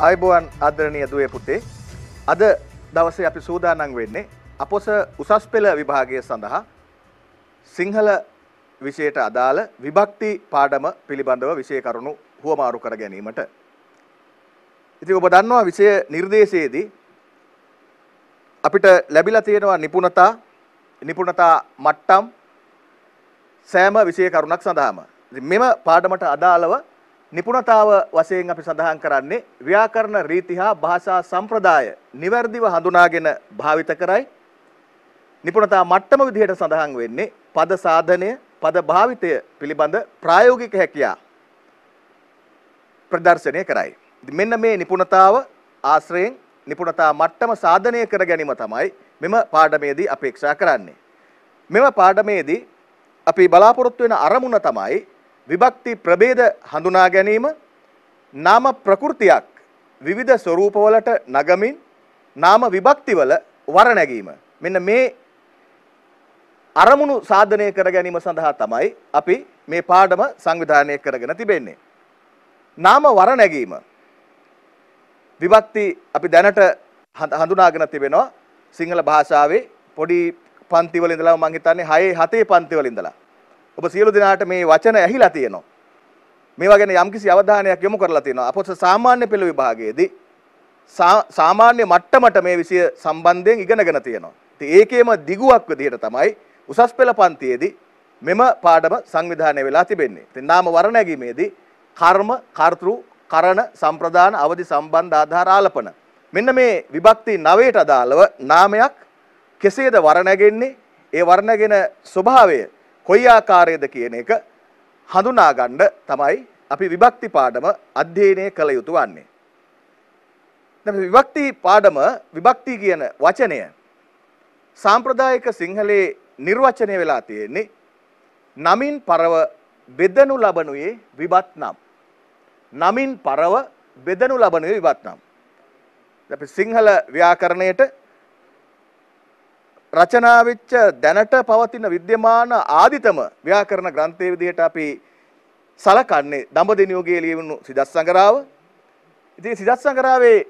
අයිබෝවන් අදරණය දුවේ පුතේ අද දවස අපි සූදානං වෙන්නේ අපොස උසස් පෙළ විභාගය සඳහා සිංහල විෂයට අදාළ විභක්ති පාඩම පිළිබඳව විෂය කරුණු හුවමාරු කර ගැනීමට. ඉති ඔබ දන්නවා විෂය නිර්දේශයේදී අපිට ලැබිලා තියෙනවා නිපුණතා නිපුණතා මට්ටම් සෑම විෂය කරුණක් සඳහාම. මෙම පාඩමට අදාළව නිපුණතාව වශයෙන් අපි සඳහන් කරන්නේ ව්‍යාකරණ රීති හා භාෂා සම්ප්‍රදාය નિවර්දිව හඳුනාගෙන භාවිත කරයි. නිපුණතා මට්ටම විදිහට සඳහන් වෙන්නේ පද සාධනය, පද භාවිතය පිළිබඳ ප්‍රායෝගික හැකියා ප්‍රදර්ශනය කරයි. මෙන්න මේ නිපුණතාව ආශ්‍රයෙන් නිපුණතා මට්ටම සාධනය කර ගැනීම තමයි මෙම පාඩමේදී අපේක්ෂා කරන්නේ. මෙම පාඩමේදී අපි බලාපොරොත්තු වෙන අරමුණ තමයි විභක්ති ප්‍රභේද හඳුනා ගැනීම නාම ප්‍රකෘතියක් විවිධ ස්වරූපවලට නගමින් නාම විභක්තිවල වර නැගීම මෙන්න මේ අරමුණු සාධනය කර ගැනීම සඳහා තමයි අපි මේ පාඩම සංවිධානය කරගෙන තිබෙන්නේ. නාම වර නැගීම විභක්ති අපි දැනට හඳුනාගෙන තිබෙනවා සිංහල භාෂාවේ පොඩි පන්තිවල ඉඳලා මම හිතන්නේ 6 7 පන්තිවල ඉඳලා ඔබ සියලු දෙනාට මේ වචන ඇහිලා තියෙනවා. මේවා ගැන යම්කිසි අවධානයක් යොමු කරලා තියෙනවා. අපොත් සාමාන්‍ය පෙළ විභාගයේදී සාමාන්‍ය මට්ටමට මේ විෂය සම්බන්ධයෙන් ඉගෙනගෙන තියෙනවා. ඉතින් ඒකේම දිගුවක් විදිහට තමයි උසස් පෙළ පන්තියේදී මෙම පාඩම සංවිධානය වෙලා තිබෙන්නේ. ඉතින් නාම වර්ණැගීමේදී කර්ම, කර්තෘ, කරණ, සම්ප්‍රදාන, අවදි සම්බන්ධ ආධාර ආලපන. මෙන්න මේ විභක්ති 9ට අදාළව නාමයක් කෙසේද වර්ණැගෙන්නේ? ඒ වර්ණගෙන ස්වභාවය කොයි ආකාරයේද කියන එක හඳුනා ගන්න තමයි අපි විභක්ති පාඩම අධ්‍යයනය කළ යුතු වන්නේ. දැන් විභක්ති පාඩම විභක්ති කියන වචනය සාම්ප්‍රදායික සිංහලේ නිර්වචනය වෙලා තියෙන්නේ නමින් පරව බෙදනු ලබනුයේ විභත් නම්. නමින් පරව බෙදනු ලබනුයේ විභත් නම්. අපි සිංහල ව්‍යාකරණයට රචනා වෙච්ච දැනට පවතින विद्यमान ආදිතම ව්‍යාකරණ ග්‍රන්ථයේ විදිහට අපි සලකන්නේ දඹදෙනියෝගේ ලියවුණු සිදස් සංගරාව. ඉතින් සිදස් සංගරාවේ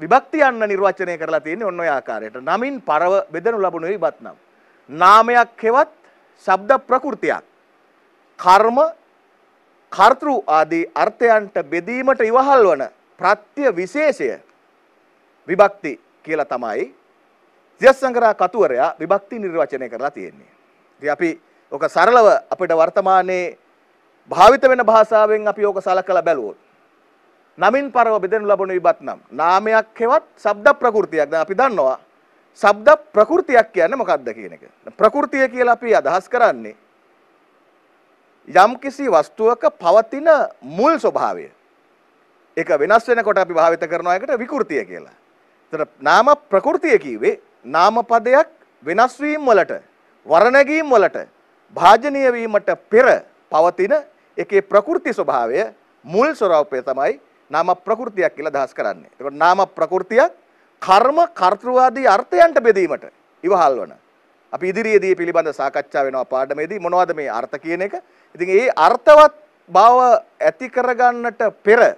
විභක්ති යන්න නිර්වචනය කරලා තියෙන්නේ ඔන්න ඔය ආකාරයට. නමින් පරව බෙදනු ලබන විභත් නම්. නාමයක් හෙවත් ශබ්ද ප්‍රകൃතියක්. කර්ම කර්තෘ ආදී අර්ථයන්ට බෙදීමට ඉවහල් වන ප්‍රත්‍ය විශේෂය විභක්ති කියලා තමයි තියස්සංකරා කතුවරයා විභක්ති නිර්වචනය කරලා තියෙන්නේ. ඉතින් අපි ඔක සරලව අපිට වර්තමානයේ භාවිත වෙන භාෂාවෙන් අපි ඕක සලකලා බැලුවොත් නමින් පරව බෙදෙනු ලබන විපත් නම් නාමයක් හෙවත් ශබ්ද ප්‍රകൃතියක් දැන් අපි දන්නවා ශබ්ද ප්‍රകൃතියක් කියන්නේ මොකක්ද කියන එක. ප්‍රകൃතිය කියලා අපි අදහස් කරන්නේ යම්කිසි වස්තුවක පවතින මුල් ස්වභාවය. ඒක වෙනස් වෙනකොට අපි භාවිත කරන එකට විකෘතිය කියලා. එතන නාම ප්‍රകൃතිය කිව්වේ නාමපදයක් වෙනස් වීම වලට වර්ණගීම් වලට භාජනීය වීමට පෙර පවතින එකේ ප්‍රകൃති ස්වභාවය මුල් ස්වરૂපය තමයි නාම ප්‍රകൃතියක් කියලා දහස් කරන්නේ. ඒකට නාම ප්‍රകൃතියක් කර්ම කර්තෘවාදී අර්ථයන්ට බෙදීමට ඉවහල් වන. අපි ඉදිරියේදී පිළිබඳ සාකච්ඡා වෙනවා පාඩමේදී මොනවද මේ අර්ථ කියන එක. ඉතින් ඒ අර්ථවත් බව ඇති කරගන්නට පෙර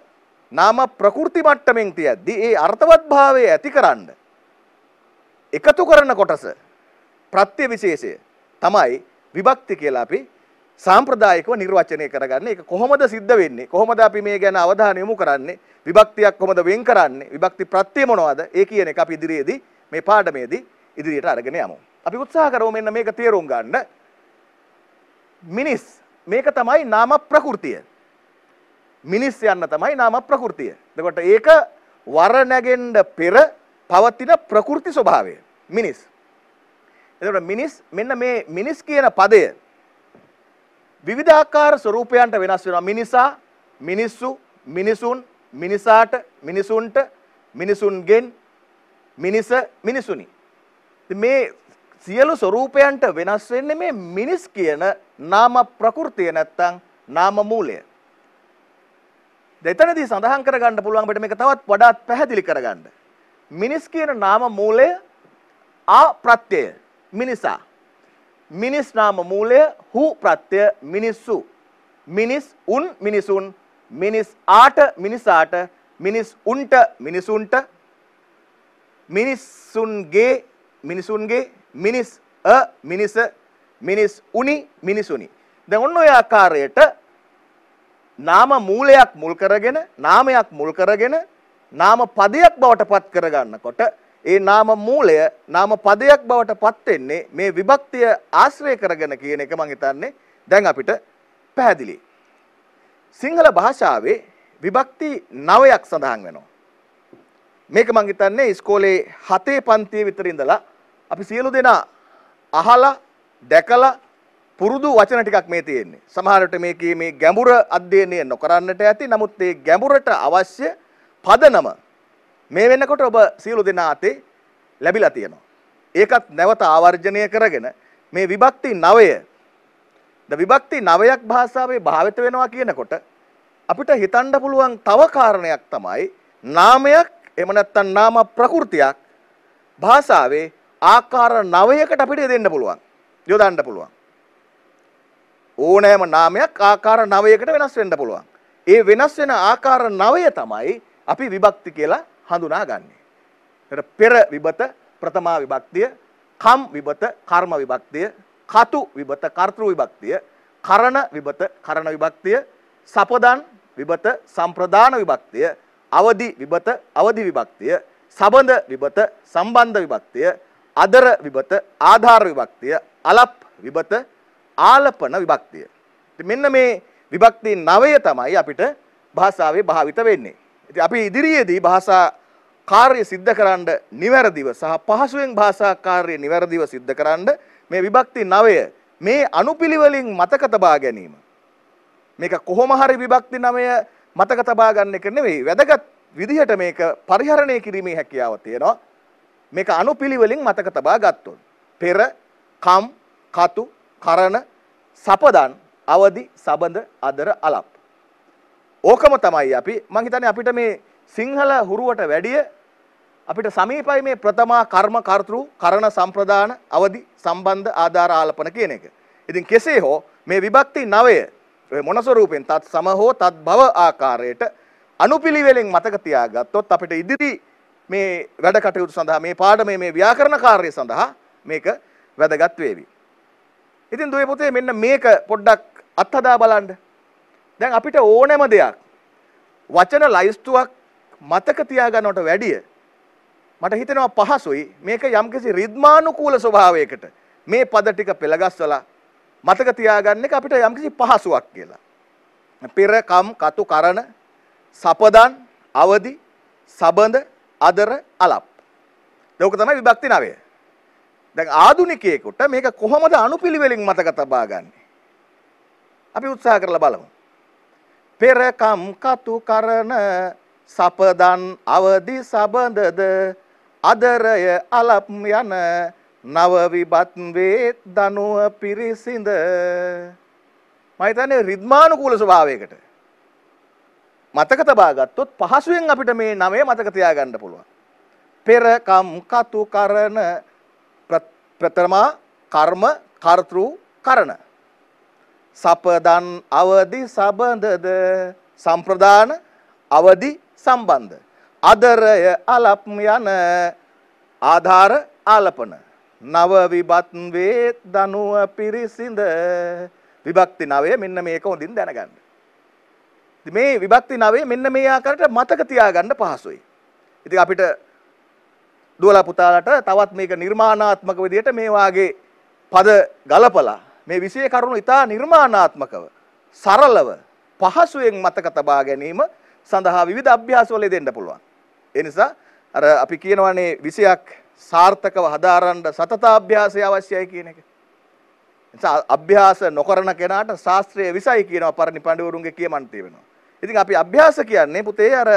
නාම ප්‍රകൃති මට්ටමින් තියද්දී ඒ අර්ථවත් භාවය ඇතිකරන්නේ එකතු කරන කොටස ප්‍රත්‍ය විශේෂය තමයි විභක්ති කියලා අපි සාම්ප්‍රදායිකව නිර්වචනය කරගන්න එක කොහොමද සිද්ධ වෙන්නේ කොහොමද අපි මේ ගැන අවධානය යොමු කරන්නේ විභක්තියක් කොහොමද වෙන් කරන්නේ විභක්ති ප්‍රත්‍ය මොනවද ඒ කියන එක අපි ඉදිරියේදී මේ පාඩමේදී ඉදිරියට අරගෙන යමු අපි උත්සාහ කරමු මෙන්න මේක තේරුම් ගන්න මිනිස් මේක තමයි නාම ප්‍රകൃතිය මිනිස් යන්න තමයි නාම ප්‍රകൃතිය එතකොට ඒක වර නැගෙන්න පෙර පවතින ප්‍රകൃති ස්වභාවය මිනිස්. එතකොට මිනිස් මෙන්න මේ මිනිස් කියන පදය විවිධාකාර ස්වරූපයන්ට වෙනස් වෙනවා. මිනිසා, මිනිස්සු, මිනිසුන්, මිනිසාට, මිනිසුන්ට, මිනිසුන්ගෙන්, මිනිස, මිනිසුනි. මේ සියලු ස්වරූපයන්ට වෙනස් වෙන්නේ මේ මිනිස් කියන නාම ප්‍රകൃතිය නැත්තම් නාම මූලය. දෙතනදී සඳහන් කරගන්න පුළුවන් අපිට මේක තවත් වඩාත් පැහැදිලි කරගන්න. මිනිස් කියන නාම මූලය ආ ප්‍රත්‍යය මිනිසා. මිනිස් නාම මූලය හු ප්‍රත්‍යය මිනිස්සු. මිනිස් උන් මිනිසුන් මිනිස් ආට මිනිසාට මිනිස් උන්ට මිනිසුන්ට මිනිස්සුන්ගේ මිනිසුන්ගේ මිනිස් අ මිනිස මිනිස් උනි මිනිසුනි. දැන් ඔන්න ඔය ආකාරයට නාම මූලයක් මුල් කරගෙන නාමයක් මුල් කරගෙන නාම පදයක් බවට පත් කරගන්නකොට ඒ නාම මූලය නාම පදයක් බවට පත් වෙන්නේ මේ විභක්තිය ආශ්‍රය කරගෙන කියන එක මම හිතන්නේ දැන් අපිට පැහැදිලි. සිංහල භාෂාවේ විභක්ති 9ක් සඳහන් වෙනවා. මේක මම හිතන්නේ ඉස්කෝලේ 7 පන්තියේ විතර ඉඳලා අපි සියලු දෙනා අහලා දැකලා පුරුදු වචන ටිකක් මේ තියෙන්නේ. සමහර විට මේකේ මේ ගැඹුර අධ්‍යයනය නොකරන්නට ඇති. නමුත් මේ ගැඹුරට අවශ්‍ය පදනම මේ වෙන්නකොට ඔබ සියලු දෙනාතේ ලැබිලා තියෙනවා. ඒකත් නැවත ආවර්ජනය කරගෙන මේ විභක්ති නවය ද විභක්ති නවයක් භාෂාවේ භාවිත වෙනවා කියනකොට අපිට හිතන්න පුළුවන් තව කාරණයක් තමයි නාමයක් එහෙම නැත්නම් නාම ප්‍රകൃතියක් භාෂාවේ ආකාර නවයකට අපිට දෙන්න පුළුවන් යොදන්න පුළුවන් ඕනෑම නාමයක් ආකාර නවයකට වෙනස් වෙන්න පුළුවන් ඒ වෙනස් වෙන ආකාර නවය තමයි අපි විභක්ති කියලා හඳුනාගන්නේ. එතකොට පෙර විබත ප්‍රථමා විභක්තිය, කම් විබත කර්ම විභක්තිය, කතු විබත කර්තෘ විභක්තිය, කරණ විබත කරණ විභක්තිය, සපදන් විබත සම්ප්‍රදාන විභක්තිය, අවදි විබත අවදි විභක්තිය, සබඳ විබත සම්බන්ධ විභක්තිය, අදර විබත ආධාර විභක්තිය, අලප් විබත ආලපන විභක්තිය. මෙන්න මේ විභක්ති නවය තමයි අපිට භාෂාවේ භාවිත වෙන්නේ. ඉති අපි ඉදිරියේදී භාෂා කාර්ය සිද්ධ කරන්න නිවැරදිව සහ පහසුවෙන් භාෂා කාර්ය නිවැරදිව සිද්ධ කරන්න මේ විභක්ති නවය මේ අනුපිළිවෙලින් මතක තබා ගැනීම මේක කොහොම හරි විභක්ති නවය මතක තබා ගන්න එක නෙවෙයි වැදගත් විදිහට මේක පරිහරණය කිරීමේ හැකියාව තියෙනවා මේක අනුපිළිවෙලින් මතක තබා ගත්තොත් පෙර කම් කතු කරන සපදන් අවදි සබඳ අදර අලප් ඕකම තමයි අපි මං හිතන්නේ අපිට මේ සිංහල හුරුවට වැඩිය අපිට සමීපයි මේ ප්‍රථමා කර්ම කර්තෘ කරන සම්ප්‍රදාන අවදි සම්බන්ධ ආධාර ආලපන කියන එක. ඉතින් කෙසේ හෝ මේ විභක්ති නවය මොන ස්වරූපෙන් තත් සම හෝ තත් භව ආකාරයට අනුපිළිවෙලෙන් මතක තියාගත්තොත් අපිට ඉදිරි මේ වැඩ කටයුතු සඳහා මේ පාඩමේ මේ ව්‍යාකරණ කාර්යය සඳහා මේක වැදගත් වේවි. ඉතින් දුවේ පුතේ මෙන්න මේක පොඩ්ඩක් අත්හදා බලන්න. දැන් අපිට ඕනෑම දෙයක් වචන ලයිස්තුවක් මතක තියාගන්නට වැඩිය මට හිතෙනවා පහසුයි මේක යම්කිසි රිද්මානුකූල ස්වභාවයකට මේ පද ටික පෙළගස්වලා මතක තියාගන්න එක අපිට යම්කිසි පහසුවක් කියලා. පෙරකම් කතු කරන සපදන් අවදි සබඳ අදර අලප්. ලෝක තමයි විභක්ති නවය. දැන් ආධුනිකයෙකුට මේක කොහොමද අනුපිළිවෙලින් මතක තබා ගන්නේ? අපි උත්සාහ කරලා බලමු. පෙරකම් කතු කරන සපදන් අවදි සබඳද අදරය අලප් යන නව විබත් වේ දනුව පිරිසිඳ මම හිතන්නේ රිද්මානුකූල ස්වභාවයකට මතක තබා ගත්තොත් පහසුවෙන් අපිට මේ නවය මතක තියාගන්න පුළුවන් පෙරකම් කතු කරන ප්‍රථමා කර්ම කර්තෘ කරන සපදන් අවදි සබඳද සම්ප්‍රදාන අවදි සම්බන්ධ. අදරය අලප් යන ආධාර ආලපන. නව විබත් වේ දනුව පිරිසිඳ විභක්ති නවය මෙන්න මේක හොඳින් දැනගන්න. මේ විභක්ති නවේ මෙන්න මේ ආකාරයට මතක තියාගන්න පහසුයි. ඉතින් අපිට දුවලා පුතාලට තවත් මේක නිර්මාණාත්මක විදිහට මේ වාගේ පද ගලපලා මේ විෂය කරුණු ඉතා නිර්මාණාත්මකව සරලව පහසුවෙන් මතක තබා ගැනීම සඳහා විවිධ අභ්‍යාසවල දෙන්න පුළුවන්. ඒ නිසා අර අපි කියනවානේ විෂයක් සාර්ථකව හදාරන්න සතතාභ්‍යාසය අවශ්‍යයි කියන එක. නිසා අභ්‍යාස නොකරන කෙනාට ශාස්ත්‍රයේ විසයි කියනවා පරණ පඬිවරුන්ගේ කියමන් තියෙනවා. ඉතින් අපි අභ්‍යාස කියන්නේ පුතේ අර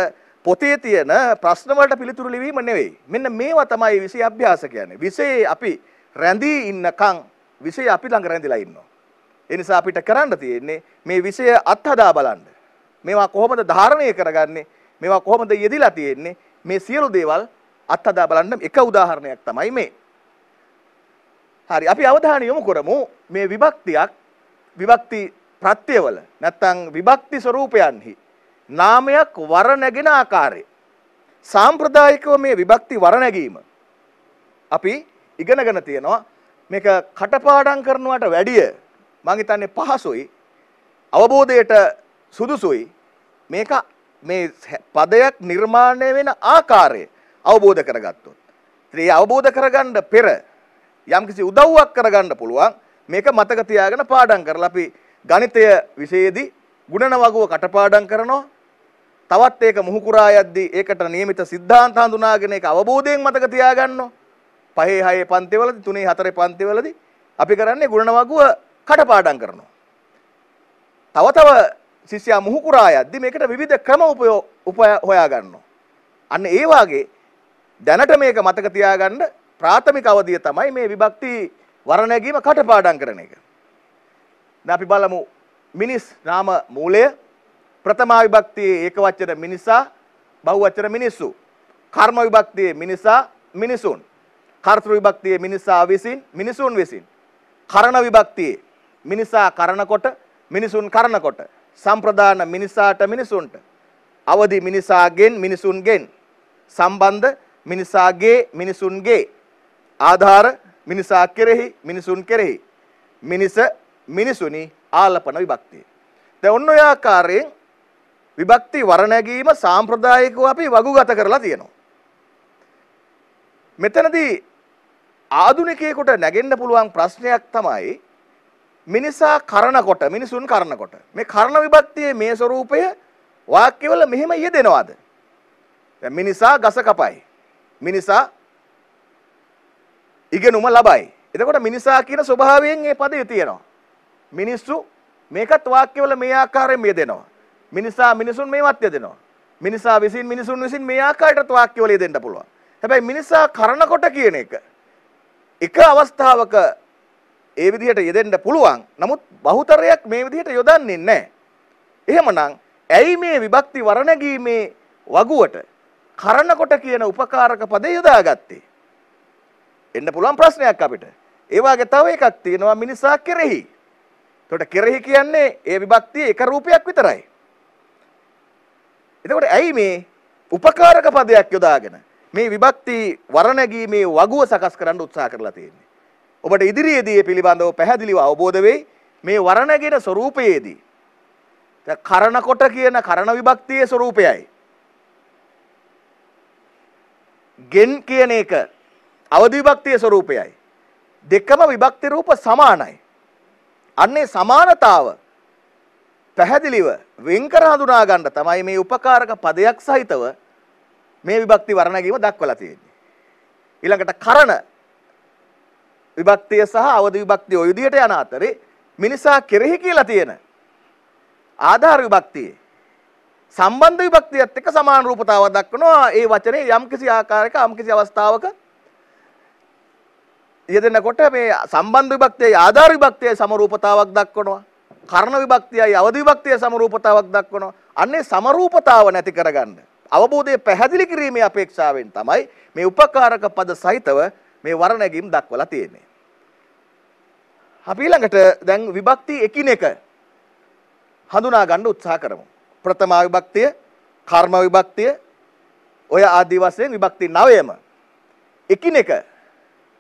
පොතේ තියෙන ප්‍රශ්න වලට පිළිතුරු ලිවීම නෙවෙයි. මෙන්න මේවා තමයි විෂය අභ්‍යාස කියන්නේ. විෂයේ අපි රැඳී ඉන්නකම් විෂය අපි ළඟ රැඳිලා ඉන්නවා. ඒ නිසා අපිට කරන්න තියෙන්නේ මේ විෂය අත්හදා බලන්න. මේවා කොහොමද ධාරණය කරගන්නේ? මේවා කොහොමද යෙදිලා තියෙන්නේ? මේ සියලු දේවල් අත්හදා බලන්න එක උදාහරණයක් තමයි මේ. හරි අපි අවධානය යොමු කරමු මේ විභක්තියක් විභක්ති ප්‍රත්‍යවල නැත්නම් විභක්ති ස්වરૂපයන්හි නාමයක් වර නැගෙන ආකාරය සාම්ප්‍රදායිකව මේ විභක්ති වර නැගීම අපි ඉගෙනගෙන තියෙනවා මේක කටපාඩම් කරනවට වැඩිය මං හිතන්නේ පහසුයි අවබෝධයට සුදුසුයි මේක මේ පදයක් නිර්මාණය වෙන ආකාරය අවබෝධ කරගත්තොත් ඒ අවබෝධ කරගන්න පෙර යම්කිසි උදව්වක් කරගන්න පුළුවන් මේක මතක තියාගෙන පාඩම් කරලා අපි ගණිතය විෂයේදී ගුණන වගුව කටපාඩම් කරනවා තවත් ඒක මුහුකුරා යද්දී ඒකට નિયમિત સિદ્ધාන්ත හඳුනාගෙන ඒක අවබෝධයෙන් මතක තියාගන්නවා පහේ හයේ පන්තිවලදී තුනේ හතරේ පන්තිවලදී අපි කරන්නේ ගුණන වගුව කටපාඩම් කරනවා. තව තව ශිෂ්‍යයා මුහුකුරා යද්දී මේකට විවිධ ක්‍රම උපයෝග හොයා ගන්නවා. අන්න ඒ වාගේ දැනට මේක මතක තියාගන්න ප්‍රාථමික අවධිය තමයි මේ විභක්ති වර්ණනැගීම කටපාඩම් කරන එක. දැන් අපි බලමු මිනිස් නාම මූලය ප්‍රථමා විභක්තියේ ඒකවචන මිනිසා බහුවචන මිනිස්සු. කර්ම විභක්තියේ මිනිසා මිනිසුන්. කර්තෘ විභක්තියේ මිනිසා විසින් මිනිසුන් විසින් කරන විභක්තියේ මිනිසා කරනකොට මිනිසුන් කරනකොට සම්ප්‍රදාන මිනිසාට මිනිසුන්ට අවදි මිනිසාගෙන් මිනිසුන්ගෙන් සම්බන්ධ මිනිසාගේ මිනිසුන්ගේ ආධාර මිනිසා කෙරෙහි මිනිසුන් කෙරෙහි මිනිස මිනිසුනි ආලපන විභක්තිය. දැන් ඔන්න ඔය ආකාරයෙන් විභක්ති වර්ණගීම සාම්ප්‍රදායිකව අපි වගුගත කරලා තියෙනවා. මෙතනදී ආදුනිකයෙකුට නැගෙන්න පුළුවන් ප්‍රශ්නයක් තමයි මිනිසා කරනකොට මිනිසුන් කරනකොට මේ කරන විභක්තියේ මේ ස්වરૂපය වාක්‍යවල මෙහෙම යෙදෙනවාද? දැන් මිනිසා ගස කපයි. මිනිසා ඉගෙනුම ලබයි. එතකොට මිනිසා කියන ස්වභාවයෙන් මේ පදේ තියෙනවා. මිනිස්සු මේකත් වාක්‍යවල මේ ආකාරයෙන් මේ දෙනවා. මිනිසා මිනිසුන් මේවත් යදෙනවා. මිනිසා විසින් මිනිසුන් විසින් මේ ආකාරයටත් වාක්‍යවල යෙදෙන්න පුළුවන්. හැබැයි මිනිසා කරනකොට කියන එක එක අවස්ථාවක ඒ විදිහට යෙදෙන්න පුළුවන්. නමුත් බහුතරයක් මේ විදිහට යොදන්නේ නැහැ. එහෙමනම් ඇයි මේ විභක්ති වරණගීමේ වගුවට කරනකොට කියන උපකාරක පදේ යොදාගත්තේ? එන්න පුළුවන් ප්‍රශ්නයක් අපිට. ඒ වාගේ තව එකක් තියෙනවා මිනිසා කෙරෙහි. එතකොට කෙරෙහි කියන්නේ ඒ විභක්තියේ එක රූපයක් විතරයි. එතකොට ඇයි මේ උපකාරක පදයක් යොදාගෙන මේ විභක්ති වරණැගීමේ වගුව සකස් කරන්න උත්සාහ කරලා තියෙන්නේ. ඔබට ඉදිරියේදී පිළිබඳව පැහැදිලිව අවබෝධ වෙයි මේ වරණැගෙන ස්වરૂපයේදී. දැන් කරණ කොට කියන කරණ විභක්තියේ ස්වરૂපයයි. ගෙන් කියන එක අවදි විභක්තියේ ස්වરૂපයයි. දෙකම විභක්ති රූප සමානයි. අන්නේ සමානතාව පැහැදිලිව වෙන්කර හඳුනා ගන්න තමයි මේ උපකාරක පදයක් සහිතව මේ විභක්ති වර්ණගීම දක්වලා තියෙන්නේ. ඊළඟට කරන විභක්තිය සහ අවදි විභක්තිය ඔය විදිහට යන අතරේ මිනිසා කෙරෙහි කියලා තියෙන ආධාර විභක්තියේ සම්බන්ධ විභක්තියත් එක්ක සමාන රූපතාවක් දක්වනවා ඒ වචනේ යම්කිසි ආකාරයක යම්කිසි අවස්ථාවක යෙදෙනකොට මේ සම්බන්ධ විභක්තියයි ආධාර විභක්තියයි සමරූපතාවක් දක්වනවා කර්ණ විභක්තියයි අවදි විභක්තියයි සමරූපතාවක් දක්වනවා අන්නේ සමරූපතාව නැති කරගන්න අවබෝධය පැහැදිලි කිරීමේ අපේක්ෂාවෙන් තමයි මේ උපකාරක පද සහිතව මේ වරණැගීම් දක්වලා තියෙන්නේ. අපි ඊළඟට දැන් විභක්ති එකිනෙක හඳුනා ගන්න උත්සාහ කරමු. ප්‍රථම විභක්තිය, කර්ම විභක්තිය, ඔය ආදී වශයෙන් විභක්ති 9ම එකිනෙක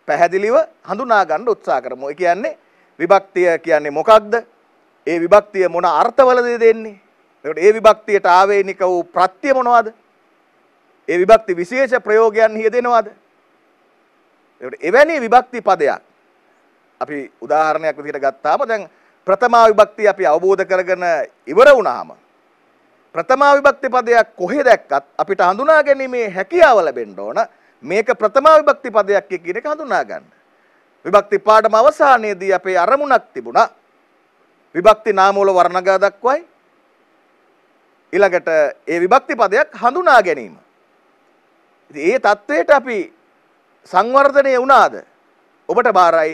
පැහැදිලිව හඳුනා ගන්න උත්සාහ කරමු. ඒ කියන්නේ විභක්තිය කියන්නේ මොකක්ද? ඒ විභක්තිය මොන අර්ථවලද දෙන්නේ? එතකොට ඒ විභක්තියට ආවේනික වූ ප්‍රත්‍ය මොනවද? ඒ විභක්ති විශේෂ ප්‍රයෝගයන් හියදෙනවද? එතකොට එවැනි විභක්ති පදයක් අපි උදාහරණයක් විදිහට ගත්තාම දැන් ප්‍රථමා විභක්තිය අපි අවබෝධ කරගෙන ඉවර වුණාම ප්‍රථමා විභක්ති පදයක් කොහෙ දැක්කත් අපිට හඳුනා ගැනීමේ හැකියාව ලැබෙන්න ඕන මේක ප්‍රථමා විභක්ති පදයක් කියන එක හඳුනා ගන්න. විභක්ති පාඩම අවසානයේදී අපේ අරමුණක් තිබුණා විභක්ති නාමවල වර්ණගා දක්වයි ඊළඟට ඒ විභක්ති පදයක් හඳුනා ගැනීම. ඒ தത്വයට අපි සංවර්ධනය වුණාද? ඔබට බාරයි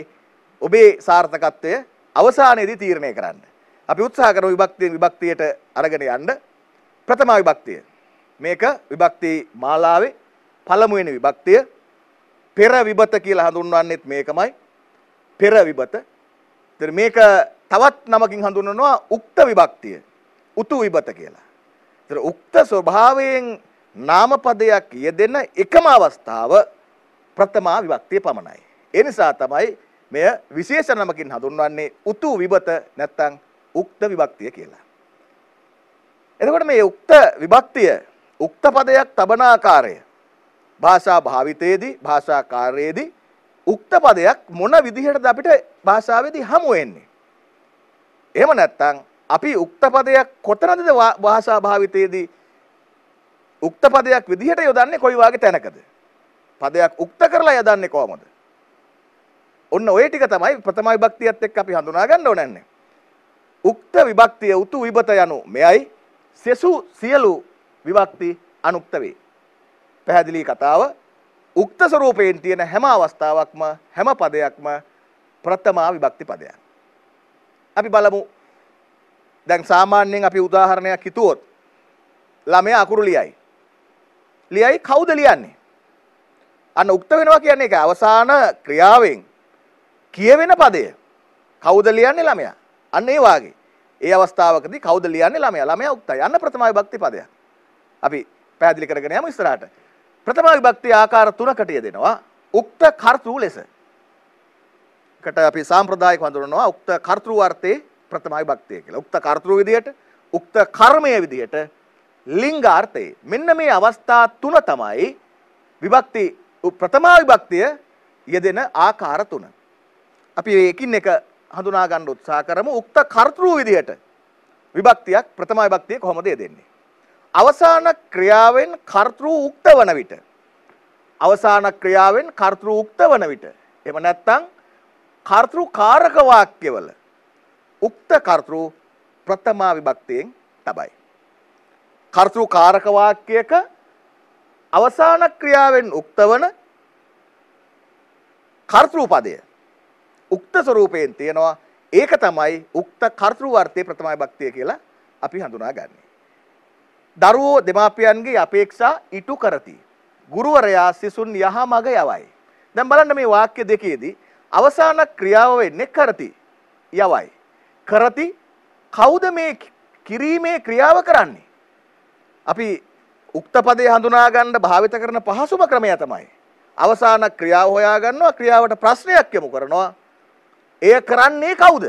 ඔබේ සාර්ථකත්වය අවසානයේදී තීරණය කරන්න. අපි උත්සාහ කරන විභක්තියෙන් විභක්තියට අරගෙන යන්න ප්‍රථම විභක්තිය. මේක විභක්ති මාලාවේ පළමුවෙන විභක්තිය. පෙර විබත කියලා හඳුන්වන්නේත් මේකමයි. පෙර විබත. මේක තවත් නමකින් හඳුන්වනවා උක්ත විභක්තිය. උතු විබත කියලා. ඒතර උක්ත ස්වභාවයෙන් නාමපදයක් යෙදෙන එකම අවස්ථාව ප්‍රථමා විභක්තිය පමණයි. ඒ නිසා තමයි මෙය විශේෂ නමකින් හඳුන්වන්නේ උතු විබත නැත්නම් උක්ත විභක්තිය කියලා. එතකොට මේ උක්ත විභක්තිය උක්ත පදයක් තබන ආකාරය භාෂා භාවිතයේදී භාෂා කාර්යයේදී උක්ත පදයක් මොන විදිහටද අපිට භාෂාවේදී හමු වෙන්නේ? එහෙම නැත්නම් අපි උක්තපදයක් කොතනදද භාෂා භාවිතයේදී උක්තපදයක් විදිහට යොදන්නේ කොයි වගේ තැනකද? පදයක් උක්ත කරලා යදන්නේ කොහමද? ඔන්න ওই ටික තමයි ප්‍රථම විභක්තියත් එක්ක අපි හඳුනා ගන්න ඕනන්නේ. උක්ත විභක්තිය උතු විබත යනු මෙයයි සෙසු සියලු විභක්ති අනුක්ත වේ. පැහැදිලි කතාව උක්ත ස්වරූපයෙන් තියෙන හැම අවස්ථාවක්ම හැම පදයක්ම ප්‍රථමා විභක්ති පදයක්. අපි බලමු දැන් සාමාන්‍යයෙන් අපි උදාහරණයක් හිතුවොත් ළමයා අකුරු ලියයි. ලියයි කවුද ලියන්නේ? අන්න උක්ත වෙනවා කියන්නේ ඒක අවසාන ක්‍රියාවෙන් කියවෙන පදය. කවුද ලියන්නේ ළමයා? අන්න ඒ වාගේ. ඒ අවස්ථාවකදී කවුද ලියන්නේ ළමයා? ළමයා උක්තයි. අන්න ප්‍රථම විභක්ති පදයක්. අපි පැහැදිලි කරගෙන යමු ඉස්සරහට. ප්‍රථම විභක්ති ආකාර තුනකට යෙදෙනවා. උක්ත කර්තෘ ලෙස. කට අපි සාම්ප්‍රදායික වඳුරනවා උක්ත කර්තෘ අර්ථේ ප්‍රථමයි භක්තිය කියලා. උක්ත කාර්තෘ විදියට, උක්ත කර්මයේ විදියට ලිංගාර්ථයේ මෙන්න මේ අවස්ථා තුන තමයි විභක්ති ප්‍රථමා විභක්තිය යෙදෙන ආකාර තුන. අපි ඒකින් එක හඳුනා ගන්න උත්සාහ කරමු. උක්ත කර්තෘ විදියට විභක්තියක් ප්‍රථම විභක්තිය කොහොමද යෙදෙන්නේ? අවසාන ක්‍රියාවෙන් කර්තෘ උක්ත වන විට අවසාන ක්‍රියාවෙන් කර්තෘ උක්ත වන විට එහෙම නැත්නම් කර්තෘ කාරක වාක්‍යවල උක්ත කර්තෘ ප්‍රථමා විභක්තියෙන් තබයි. කර්තෘ කාරක වාක්‍යයක අවසාන ක්‍රියාවෙන් උක්ත වන කර්තෘ පදය උක්ත ස්වරූපයෙන් තියෙනවා ඒක තමයි උක්ත කර්තෘ වර්තයේ ප්‍රථම විභක්තිය කියලා අපි හඳුනාගන්නේ. දරුවෝ දෙමාපියන්ගේ අපේක්ෂා ඉටු කරති. ගුරුවරයා සිසුන් යහමඟ යවයි. දැන් බලන්න මේ වාක්‍ය දෙකේදී අවසාන ක්‍රියාව වෙන්නේ කරති. යවයි. කරති කවුද මේ කිරීමේ ක්‍රියාව කරන්නේ. අපි උක්තපදේ හඳුනාගන්න භාවිත කරන පහසුම ක්‍රමය තමයි. අවසාන ක්‍රියාව හොයාගන්නවා ක්‍රියාවට ප්‍රශ්නයක් යොමු කරනවා. එය කරන්නේ කවුද?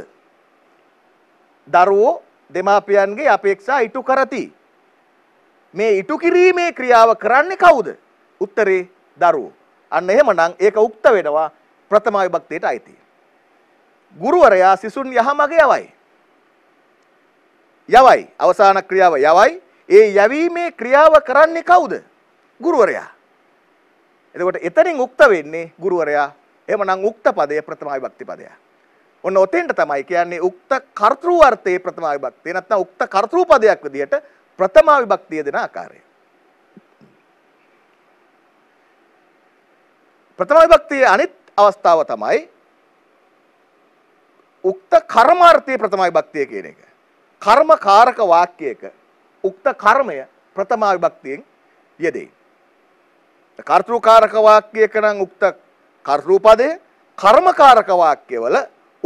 දරුවෝ දෙමාපියන්ගේ අපේක්ෂා ඉටු කරති. මේ ඉටු කිරීමේ ක්‍රියාව කරන්නේ කවුද? උත්තරේ දරුවෝ. අන්න එහෙමනම් ඒක උක්ත වෙනවා ප්‍රථම විභක්තියට අයිති. ගුරුවරයා සිසුන් යහමග යවයි. යවයි අවසාන ක්‍රියාව යවයි ඒ යැවීමේ ක්‍රියාව කරන්නේ කවුද? ගුරුවරයා. එතකොට එතනින් උක්ත වෙන්නේ ගුරුවරයා. එහෙමනම් උක්ත පදය ප්‍රථම විභක්ති පදය. ඔන්න ඔතෙන්ට තමයි කියන්නේ උක්ත කර්තෘවර්ථයේ ප්‍රථම විභක්තිය නැත්නම් උක්ත කර්තෘපදයක් විදිහට ප්‍රථම විභක්තිය දෙන ආකාරය. ප්‍රථම විභක්තියේ අනිත් අවස්ථාව තමයි උක්ත කර්මාර්ථය ප්‍රථමා විභක්තිය කියන එක. කර්ම කාරක වාක්‍යයක උක්ත කර්මය ප්‍රථමා විභක්තියෙන් යෙදේ. කර්තෘකාරක වාක්‍යයක නම් උක්ත කර්තෘපදය කර්මකාරක වාක්‍යවල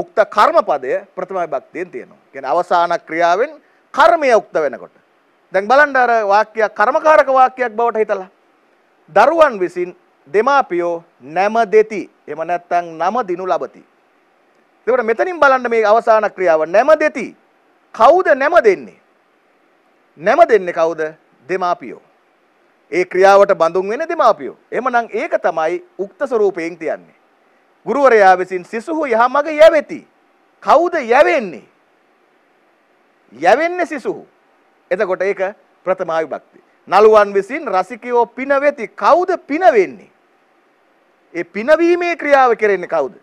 උක්ත කර්මපදය ප්‍රථම විභක්තියෙන් තියෙනවා. කියන්නේ අවසාන ක්‍රියාවෙන් කර්මය උක්ත වෙනකොට. දැන් බලන්න අර වාක්‍යයක් කර්මකාරක වාක්‍යයක් බවට හිතලා. දරුවන් විසින් දෙමාපියෝ නැම දෙති. එහෙම නැත්නම් නම දිනු ලබති. එතකොට මෙතනින් බලන්න මේ අවසාන ක්‍රියාව නැම දෙති. කවුද නැම දෙන්නේ? නැම දෙන්නේ කවුද? දෙමාපියෝ. ඒ ක්‍රියාවට බඳුන් වෙන දෙමාපියෝ. එහෙමනම් ඒක තමයි උක්ත ස්වරූපයෙන් තියන්නේ. ගුරුවරයා විසින් සිසුහු යහමඟ යැවෙති. කවුද යැවෙන්නේ? යැවෙන්නේ සිසුහු. එතකොට ඒක ප්‍රථමා විභක්තිය. නළුවන් විසින් රසිකයෝ පින වෙති. කවුද පින වෙන්නේ? ඒ පිනවීමේ ක්‍රියාව කෙරෙන්නේ කවුද?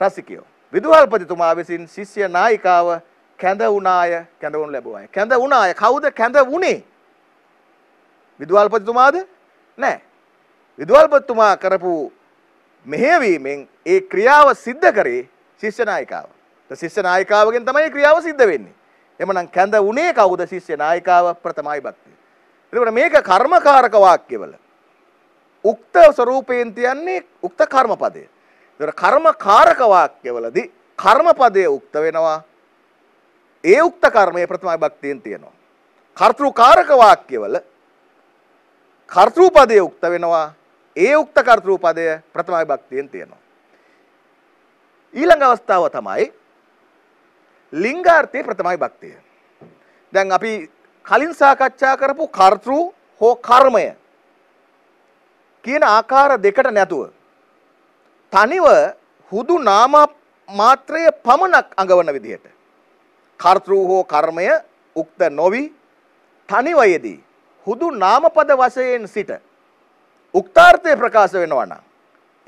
රසිකයෝ. විදුහල්පතිතුමා විසින් ශිෂ්‍ය නායිකාව කැඳ වුණාය කැඳවුණු ලැබුවාය. කැඳ වුණාය කවුද කැඳ වුණේ? විදුහල්පතිතුමාද? නෑ. විදුහල්පතිතුමා කරපු මෙහෙවීමෙන් ඒ ක්‍රියාව සිද්ධ කරේ ශිෂ්‍ය නායිකාව. ඒ ශිෂ්‍ය නායිකාවගෙන් තමයි ක්‍රියාව සිද්ධ වෙන්නේ. එමනම් කැඳ වුණේ කවුද ශිෂ්‍ය නායිකාව ප්‍රථමයි භක්තිය. එතකොට මේක කර්මකාරක වාක්‍යවල උක්ත ස්වරූපයෙන් තියන්නේ උක්ත කර්මපදය. ඒතර කර්ම කාරක වාක්‍යවලදී කර්මපදයේ උක්ත වෙනවා. ඒ උක්ත කර්මයේ ප්‍රථම භක්තියෙන් තියෙනවා. කර්තෘකාරක වාක්‍යවල කර්තෘපදයේ උක්ත වෙනවා. ඒ උක්ත කර්තෘපදය ප්‍රථම භක්තියෙන් තියෙනවා. ඊළඟ අවස්ථාව තමයි ලිංගාර්ථයේ ප්‍රථමයි භක්තිය. දැන් අපි කලින් සාකච්ඡා කරපු කර්තෘ හෝ කර්මය කියන ආකාර දෙකට නැතුව තනිව හුදු නාම මාත්‍රය පමණක් අඟවන විදිහට කර්තෘ හෝ කර්මය උක්ත නොවි තනිවයේදී හුදු නාමපද වශයෙන් සිට උක්තාර්ථය ප්‍රකාශ වෙනවා නම්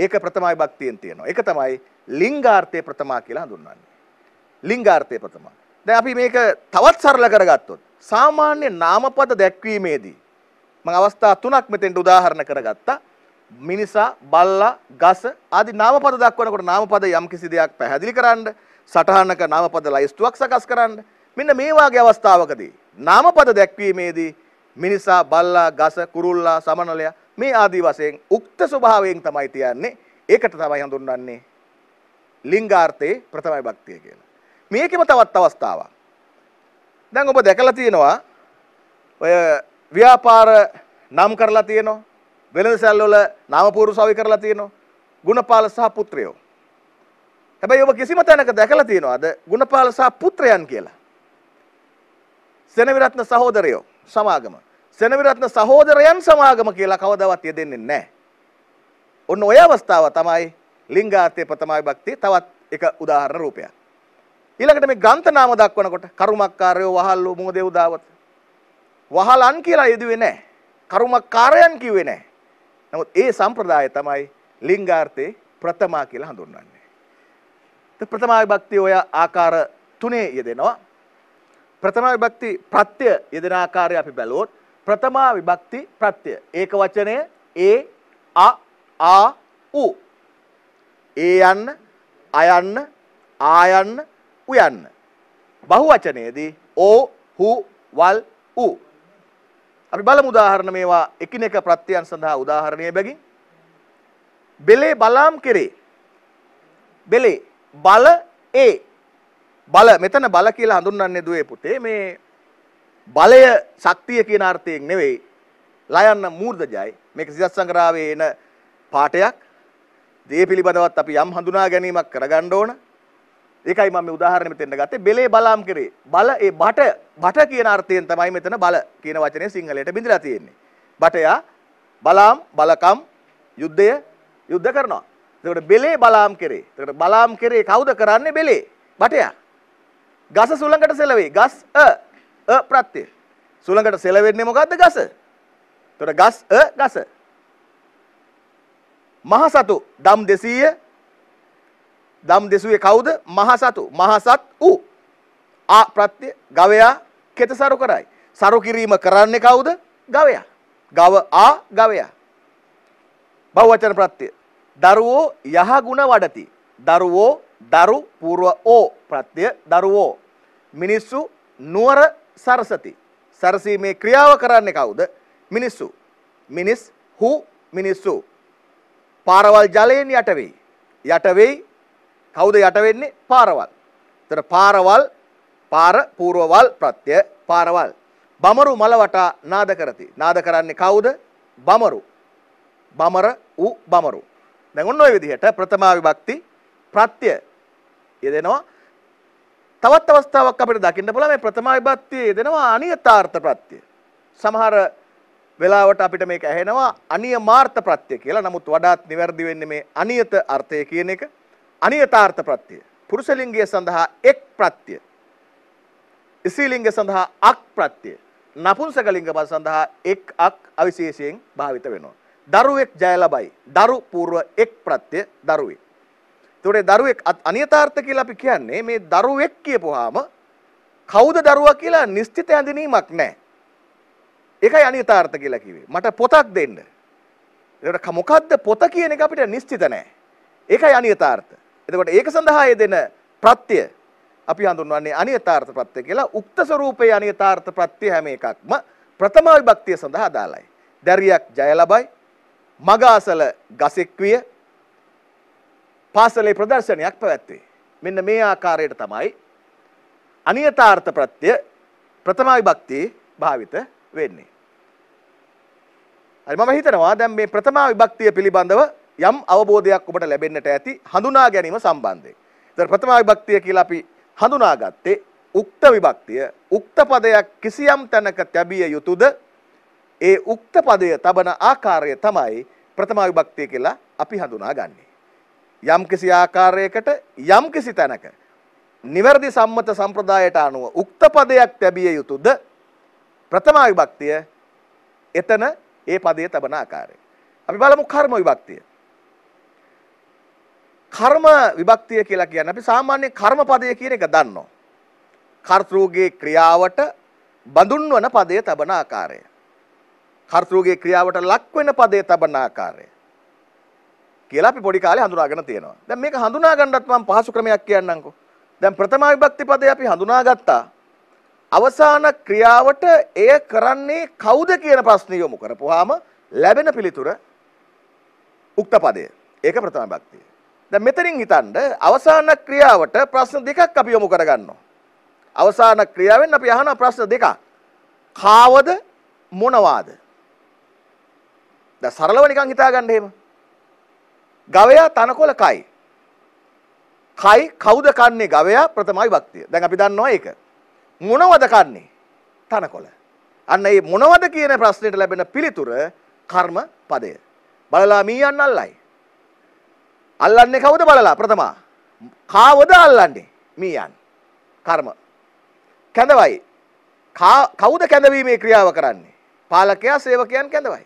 ඒක ප්‍රථමයි භක්තියෙන් තියෙනවා. ඒක තමයි ලිංගාර්ථය ප්‍රථමා කියලා හඳුන්වන්නේ. ලිංගාර්ථය ප්‍රථමා. දැන් අපි මේක තවත් සරල කරගත්තොත් සාමාන්‍ය නාමපද දැක්වීමේදී මම අවස්ථා තුනක් මෙතෙන්ට උදාහරණ කරගත්තා. මිනිසා බල්ලා ගස ආදි නාමපද දක්වනකොට නාමපද යම් කිසි දෙයක් පැහැදිලි කරන්න සටහනක නාමපද ලයිස්තුවක් සකස් කරන්න මෙන්න මේ වාගේ අවස්ථාවකදී නාමපද දැක්වීමේදී මිනිසා බල්ලා ගස කුරුල්ලා සමනලයා මේ ආදී වශයෙන් උක්ත ස්වභාවයෙන් තමයි තියන්නේ ඒකට තමයි හඳුන්වන්නේ ලිංගාර්ථේ ප්‍රථම භක්තිය කියලා. මේකෙම තවත් අවස්ථාවක්. දැන් ඔබ දැකලා තියෙනවා ඔය ව්‍යාපාර නම් කරලා තියෙනවා වෙළඳසැල් වල නාම පූර්වසවි කරලා තියෙනවා. ගුණපාල සහ පුත්‍රයෝ. හැබැයි ඔබ කිසිම තැනක දැකලා තියෙනවද ගුණපාල සහ පුත්‍රයන් කියලා? සෙනවිරත්න සහෝදරයෝ සමාගම. සෙනවිරත්න සහෝදරයන් සමාගම කියලා කවදාවත් යෙදෙන්නේ නැහැ. ඔන්න ඔය අවස්ථාව තමයි ලිංගාර්ථයේ ප්‍රථම විභක්තිය තවත් එක උදාහරණ රූපයක්. ඊළඟට මේ ග්‍රන්ථ නාම දක්වනකොට කරුමක්කාරයෝ වහල්ලෝ මොහොදේ උදාවත. වහලන් කියලා යෙදුවේ නැහැ. කරුමක්කාරයන් කිව්වේ නැහැ. නමුත් ඒ සම්ප්‍රදාය තමයි ලිංගාර්ථේ ප්‍රථමා කියලා හඳුන්වන්නේ. ප්‍රථමා විභක්තිය ඔය ආකාර තුනේ යෙදෙනවා. ප්‍රථමා විභක්ති ප්‍රත්‍ය යෙදෙන ආකාරය අපි බැලුවොත් ප්‍රථමා විභක්ති ප්‍රත්‍ය ඒක වචනය ඒ අ ආ උ ඒ යන්න අයන්න ආයන්න උයන්න බහුවචනයේදී ඕ හු වල් උ අපි බලමු උදාහරණ මේවා එකිනෙක ප්‍රත්‍යයන් සඳහා උදාහරණයේ බැගින් බෙලේ බලාම් කෙරේ බෙලේ බල ඒ බල මෙතන බල කියලා හඳුන්වන්නේ දුවේ පුතේ මේ බලය ශක්තිය කියන අර්ථයෙන් නෙවෙයි ලයන්න මූර්ධජයි මේක සිදස් සංග්‍රාවේ එන පාඩයක් දේ පිළිබඳවත් අපි යම් හඳුනා ගැනීමක් කරගන්න ඕන ඒකයි මම මේ උදාහරණෙ මෙතෙන්ට ගත්තේ බෙලේ බලම් කරේ. බල ඒ බට බට කියන අර්ථයෙන් තමයි මෙතන බල කියන වචනේ සිංහලයට බිඳලා තියෙන්නේ. බටයා බලම් බලකම් යුද්ධය යුද්ධ කරනවා. එතකොට බෙලේ බලම් කරේ. එතකොට බලම් කරේ කවුද කරන්නේ බෙලේ? බටයා. ගස සුළඟට සෙලවේ. ගස් අ අ ප්‍රත්‍ය. සුළඟට සෙලවෙන්නේ මොකද්ද ගස? එතකොට ගස් අ ගස. මහසතු දම් 200 දම් දෙසුවේ කවුද? මහසතු. මහසත් ඌ. ආ ප්‍රත්‍ය ගවයා කෙතසරු කරයි. සරු කිරීම කරන්නේ කවුද? ගවයා. ගව ආ ගවයා. බහුවචන ප්‍රත්‍ය. දරුවෝ යහ ගුණ වඩති. දරුවෝ දරු పూర్ව ඕ ප්‍රත්‍ය දරුවෝ. මිනිස්සු නුවර සරසති. සරසීමේ ක්‍රියාව කරන්නේ කවුද? මිනිස්සු. මිනිස් හු මිනිස්සු. පාරවල් ජලයෙන් යට වෙයි. යට වෙයි කවුද යට වෙන්නේ? පාරවල්. එතන පාරවල් පාර పూర్වවල් ප්‍රත්‍ය පාරවල්. බමරු මල වටා නාද කරති. නාද කරන්නේ කවුද? බමරු. බමර උ බමරු. දැන් ඔන්න ඔය විදිහට ප්‍රථමා විභක්ති ප්‍රත්‍ය යෙදෙනවා. තවත් අවස්ථාවක් අපිට දකින්න පුළුවන් මේ ප්‍රථමා විභක්තියේ යෙදෙනවා අනියතාර්ථ ප්‍රත්‍ය. සමහර වෙලාවට අපිට මේක ඇහෙනවා අනියමාර්ථ ප්‍රත්‍ය කියලා. නමුත් වඩාත් නිවැරදි වෙන්නේ මේ අනියත අර්ථය කියන එක. අනියථාර්ථ ප්‍රත්‍ය පුරුෂ ලිංගය සඳහා එක් ප්‍රත්‍ය ස්ත්‍රී ලිංගය සඳහා අක් ප්‍රත්‍ය නපුංසක ලිංග පද සඳහා එක් අක් අවිශේෂයෙන් භාවිත වෙනවා දරුවෙක් ජය ලබයි දරු పూర్ව එක් ප්‍රත්‍ය දරුවෙක් එතකොට දරුවෙක් අනියථාර්ථ කියලා අපි කියන්නේ මේ දරුවෙක් කියපුවාම කවුද දරුවා කියලා නිශ්චිත ඇඳිනීමක් නැහැ ඒකයි අනියථාර්ථ කියලා කිව්වේ මට පොතක් දෙන්න එතකොට මොකද්ද පොත කියන එක අපිට නිශ්චිත නැහැ ඒකයි අනියථාර්ථ එතකොට ඒක සඳහා යෙදෙන ප්‍රත්‍ය අපි හඳුන්වන්නේ අනියථාර්ථ ප්‍රත්‍ය කියලා. උක්ත ස්වરૂපයේ අනියථාර්ථ ප්‍රත්‍ය හැම එකක්ම ප්‍රථම විභක්තිය සඳහා අදාළයි. දැරියක් ජය ලබයි. මග අසල ගසෙක් විය. පාසලේ ප්‍රදර්ශනයක් පැවැත්වේ. මෙන්න මේ ආකාරයට තමයි අනියථාර්ථ ප්‍රත්‍ය ප්‍රථම විභක්තියේ භාවිත වෙන්නේ. හරි මම හිතනවා දැන් මේ ප්‍රථම විභක්තිය පිළිබඳව යම් අවබෝධයක් ඔබට ලැබෙන්නට ඇති හඳුනා ගැනීම සම්බන්ධයෙන්. ඒතර ප්‍රථම විභක්තිය කියලා අපි හඳුනාගත්තේ උක්ත විභක්තිය උක්ත පදයක් කිසියම් තැනක තැබිය යුතුද ඒ උක්ත පදය තබන ආකාරය තමයි ප්‍රථම විභක්තිය කියලා අපි හඳුනාගන්නේ. යම් කිසි ආකාරයකට යම් කිසි තැනක නිවැරදි සම්මත සම්ප්‍රදායට අනුව උක්ත පදයක් තැබිය යුතුද ප්‍රථම විභක්තිය එතන ඒ පදයේ තබන ආකාරය. අපි බලමු කර්ම විභක්තිය. කර්ම විභක්තිය කියලා කියන්නේ අපි සාමාන්‍ය කර්මපදය කියන එක දන්නවා. කර්තෘගේ ක්‍රියාවට බඳුන්වන පදය තබන ආකාරය. කර්තෘගේ ක්‍රියාවට ලක් වෙන පදය තබන ආකාරය. කියලා අපි පොඩි කාලේ හඳුනාගෙන තියෙනවා. දැන් මේක හඳුනා ගන්නත් මම පහසු ක්‍රමයක් කියන්නම්කෝ. දැන් ප්‍රථම විභක්ති පදේ අපි හඳුනාගත්තා. අවසාන ක්‍රියාවට එය කරන්නේ කවුද කියන ප්‍රශ්නය යොමු කරපුවාම ලැබෙන පිළිතුර උක්ත පදය. ඒක ප්‍රථම භක්තිය. දැන් මෙතනින් හිතන්න අවසාන ක්‍රියාවට ප්‍රශ්න දෙකක් අපි යොමු කරගන්නවා. අවසාන ක්‍රියාවෙන් අපි අහන ප්‍රශ්න දෙකක්. කාවද මොනවාද? දැන් සරලව නිකන් හිතාගන්න එහෙම. ගවයා තනකොළ කයි. කයි කවුද කන්නේ ගවයා ප්‍රථම විභක්තිය. දැන් අපි දන්නවා ඒක. මොනවද කන්නේ? තනකොළ. අන්න මේ මොනවද කියන ප්‍රශ්නෙට ලැබෙන පිළිතුර කර්ම පදය. බලලා මී යන්න අල්ලයි. අල්ලන්නේ කවුද බලලා ප්‍රථමා කාවද අල්ලන්නේ මේ යන් කර්ම කැඳවයි කවුද කැඳවීමේ ක්‍රියාව කරන්නේ පාලකයා සේවකයන් කැඳවයි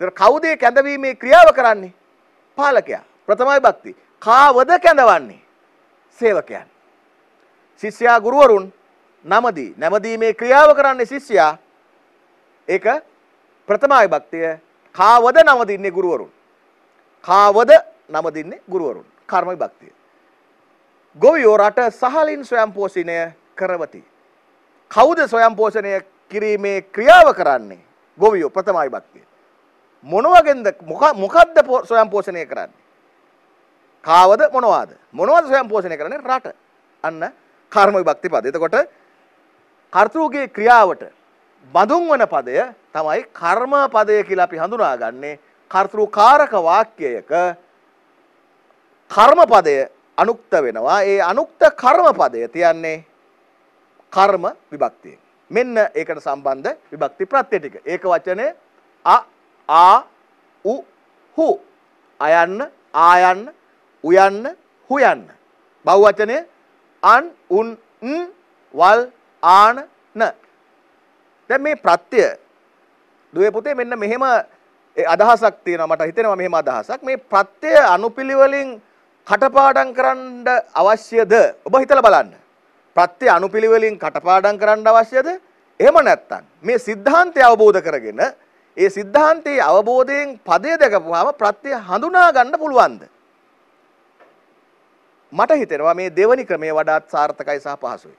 ඒතර කවුද කැඳවීමේ ක්‍රියාව කරන්නේ පාලකයා ප්‍රථමයි භක්ති කාවද කැඳවන්නේ සේවකයන් ශිෂ්‍යයා ගුරුවරුන් නමදී නැමදීමේ ක්‍රියාව කරන්නේ ශිෂ්‍යයා ඒක ප්‍රථමයි භක්තිය කාවද නමදින්නේ ගුරුවරුන් කාවද නම දෙන්නේ ගුරුවරුන්. කර්ම විභක්තිය. ගොවියෝ රට සහලින් ස්වයං පෝෂණය කරවති. කවුද ස්වයං පෝෂණය කිරීමේ ක්‍රියාව කරන්නේ? ගොවියෝ ප්‍රථම විභක්තිය. මොන වගේද මොකද්ද ස්වයං පෝෂණය කරන්නේ? කාවද මොනවාද? මොනවද ස්වයං පෝෂණය කරන්නේ? රට. අන්න කර්ම විභක්ති පද. එතකොට කර්තෘගේ ක්‍රියාවට බඳුන් වන පදය තමයි කර්ම පදය කියලා අපි හඳුනාගන්නේ. කර්තෘකාරක වාක්‍යයක කර්මපදය අනුක්ත වෙනවා. ඒ අනුක්ත කර්මපදය තියන්නේ කර්ම විභක්තියෙන්. මෙන්න ඒකට සම්බන්ධ විභක්ති ප්‍රත්‍ය ටික. ඒක වචනය අ ආ උ හු අයන්න ආයන්න උයන්න හුයන්න. බහුවචනය අන් උන් න් වල් ආන න. දැන් මේ ප්‍රත්‍ය දුවේ පුතේ මෙන්න මෙහෙම අදහසක් තියෙනවා මට හිතෙනවා මෙහෙම අදහසක්. මේ ප්‍රත්‍ය අනුපිළිවෙලින් කටපාඩම් කරන්න අවශ්‍යද? ඔබ හිතලා බලන්න. ප්‍රත්‍ය අනුපිළිවෙලින් කටපාඩම් කරන්න අවශ්‍යද? එහෙම නැත්නම් මේ સિદ્ધාන්තය අවබෝධ කරගෙන ඒ સિદ્ધාන්තයේ අවබෝධයෙන් පදය දැකපුවාම ප්‍රත්‍ය හඳුනා ගන්න පුළුවන්ද? මට හිතෙනවා මේ දෙවනි ක්‍රමය වඩාත් සාර්ථකයි සහ පහසුයි.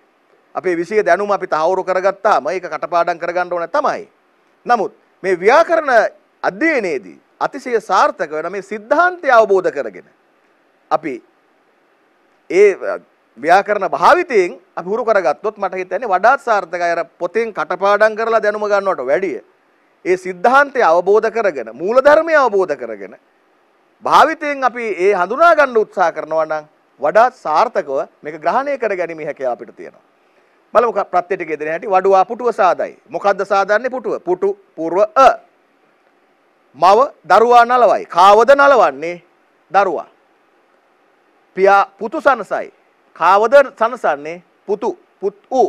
අපේ විෂය දැනුම අපි තහවුරු කරගත්තාම ඒක කටපාඩම් කරගන්න ඕන තමයි. නමුත් මේ ව්‍යාකරණ අධ්‍යයනයේදී අතිශය සාර්ථක වෙන මේ સિદ્ધාන්තය අවබෝධ කරගෙන අපි ඒ ව්‍යාකරණ භාවිතයෙන් අපි හුරු කරගත්තොත් මට හිතන්නේ වඩාත් සාර්ථකයි අර පොතෙන් කටපාඩම් කරලා දැනුම ගන්නවට වැඩිය. ඒ સિદ્ધාන්තය අවබෝධ කරගෙන මූලධර්මය අවබෝධ කරගෙන භාවිතයෙන් අපි ඒ හඳුනා ගන්න උත්සාහ කරනවා නම් වඩාත් සාර්ථකව මේක ග්‍රහණය කර ගැනීම හැකියාව අපිට තියෙනවා. බලමු ප්‍රත්‍යයට ගෙදෙන හැටි වඩුවා පුටුව සාදයි. මොකද්ද සාදන්නේ පුටුව? පුටු పూర్ව අ. මව දරුවා නලවයි. කාවද නලවන්නේ? දරුවා. පියා පුතු සනසයි. කාවද සනසන්නේ පුතු පුත් වූ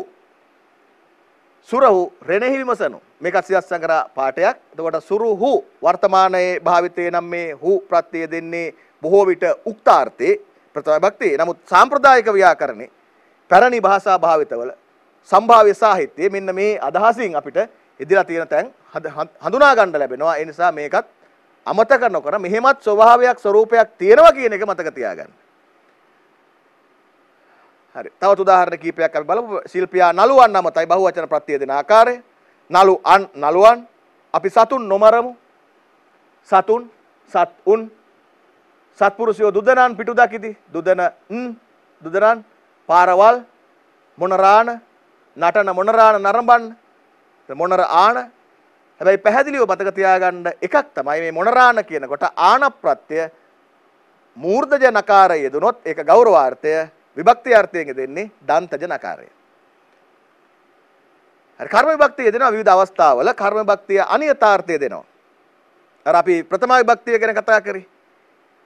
සුරහු රෙනෙහි විමසනු. මේකත් සිදස්සන් කරා පාඩයක්. එතකොට සුරුහු වර්තමානයේ භාවිතයේ නම් මේ හු ප්‍රත්‍යය දෙන්නේ බොහෝ විට උක්තාර්ථේ ප්‍රථම භක්තියේ. නමුත් සාම්ප්‍රදායික ව්‍යාකරණේ පැරණි භාෂා භාවිතවල සම්භාව්‍ය සාහිත්‍යයේ මෙන්න මේ අදහසින් අපිට ඉදිරියට තියෙන තැන් හඳුනා ගන්න ලැබෙනවා. ඒ නිසා මේකත් අමතක නොකර මෙහෙමත් ස්වභාවයක් ස්වરૂපයක් තියෙනවා කියන එක මතක තියාගන්න. හරි. තවත් උදාහරණ කීපයක් අපි බලමු. ශිල්පියා නළුවන් නමතයි බහුවචන ප්‍රත්‍යය දෙන ආකාරය. නළු අන් නළුවන් අපි සතුන් නොමරමු. සතුන් සත් උන් සත්පුරුෂයෝ දුදනන් පිටු දකිති. දුදන න් දුදනන් පාරවල් මොනරාණ නටන මොනරාණ නරඹන්න මොනර ආණ හැබැයි පැහැදිලිව මතක තියාගන්න එකක් තමයි මේ මොනරාණ කියනකොට ආන ප්‍රත්‍ය මූර්ධජ නකාරය යෙදුනොත් ඒක ගෞරවාර්ථය විභක්ති අර්ථයෙන් දෙන්නේ දන්තජ නකාරය. හරි කර්ම විභක්තිය දෙනවා විවිධ අවස්ථාවල කර්ම විභක්තිය අනියතාර්ථය දෙනවා. අර අපි ප්‍රථම විභක්තිය ගැන කතා කරේ.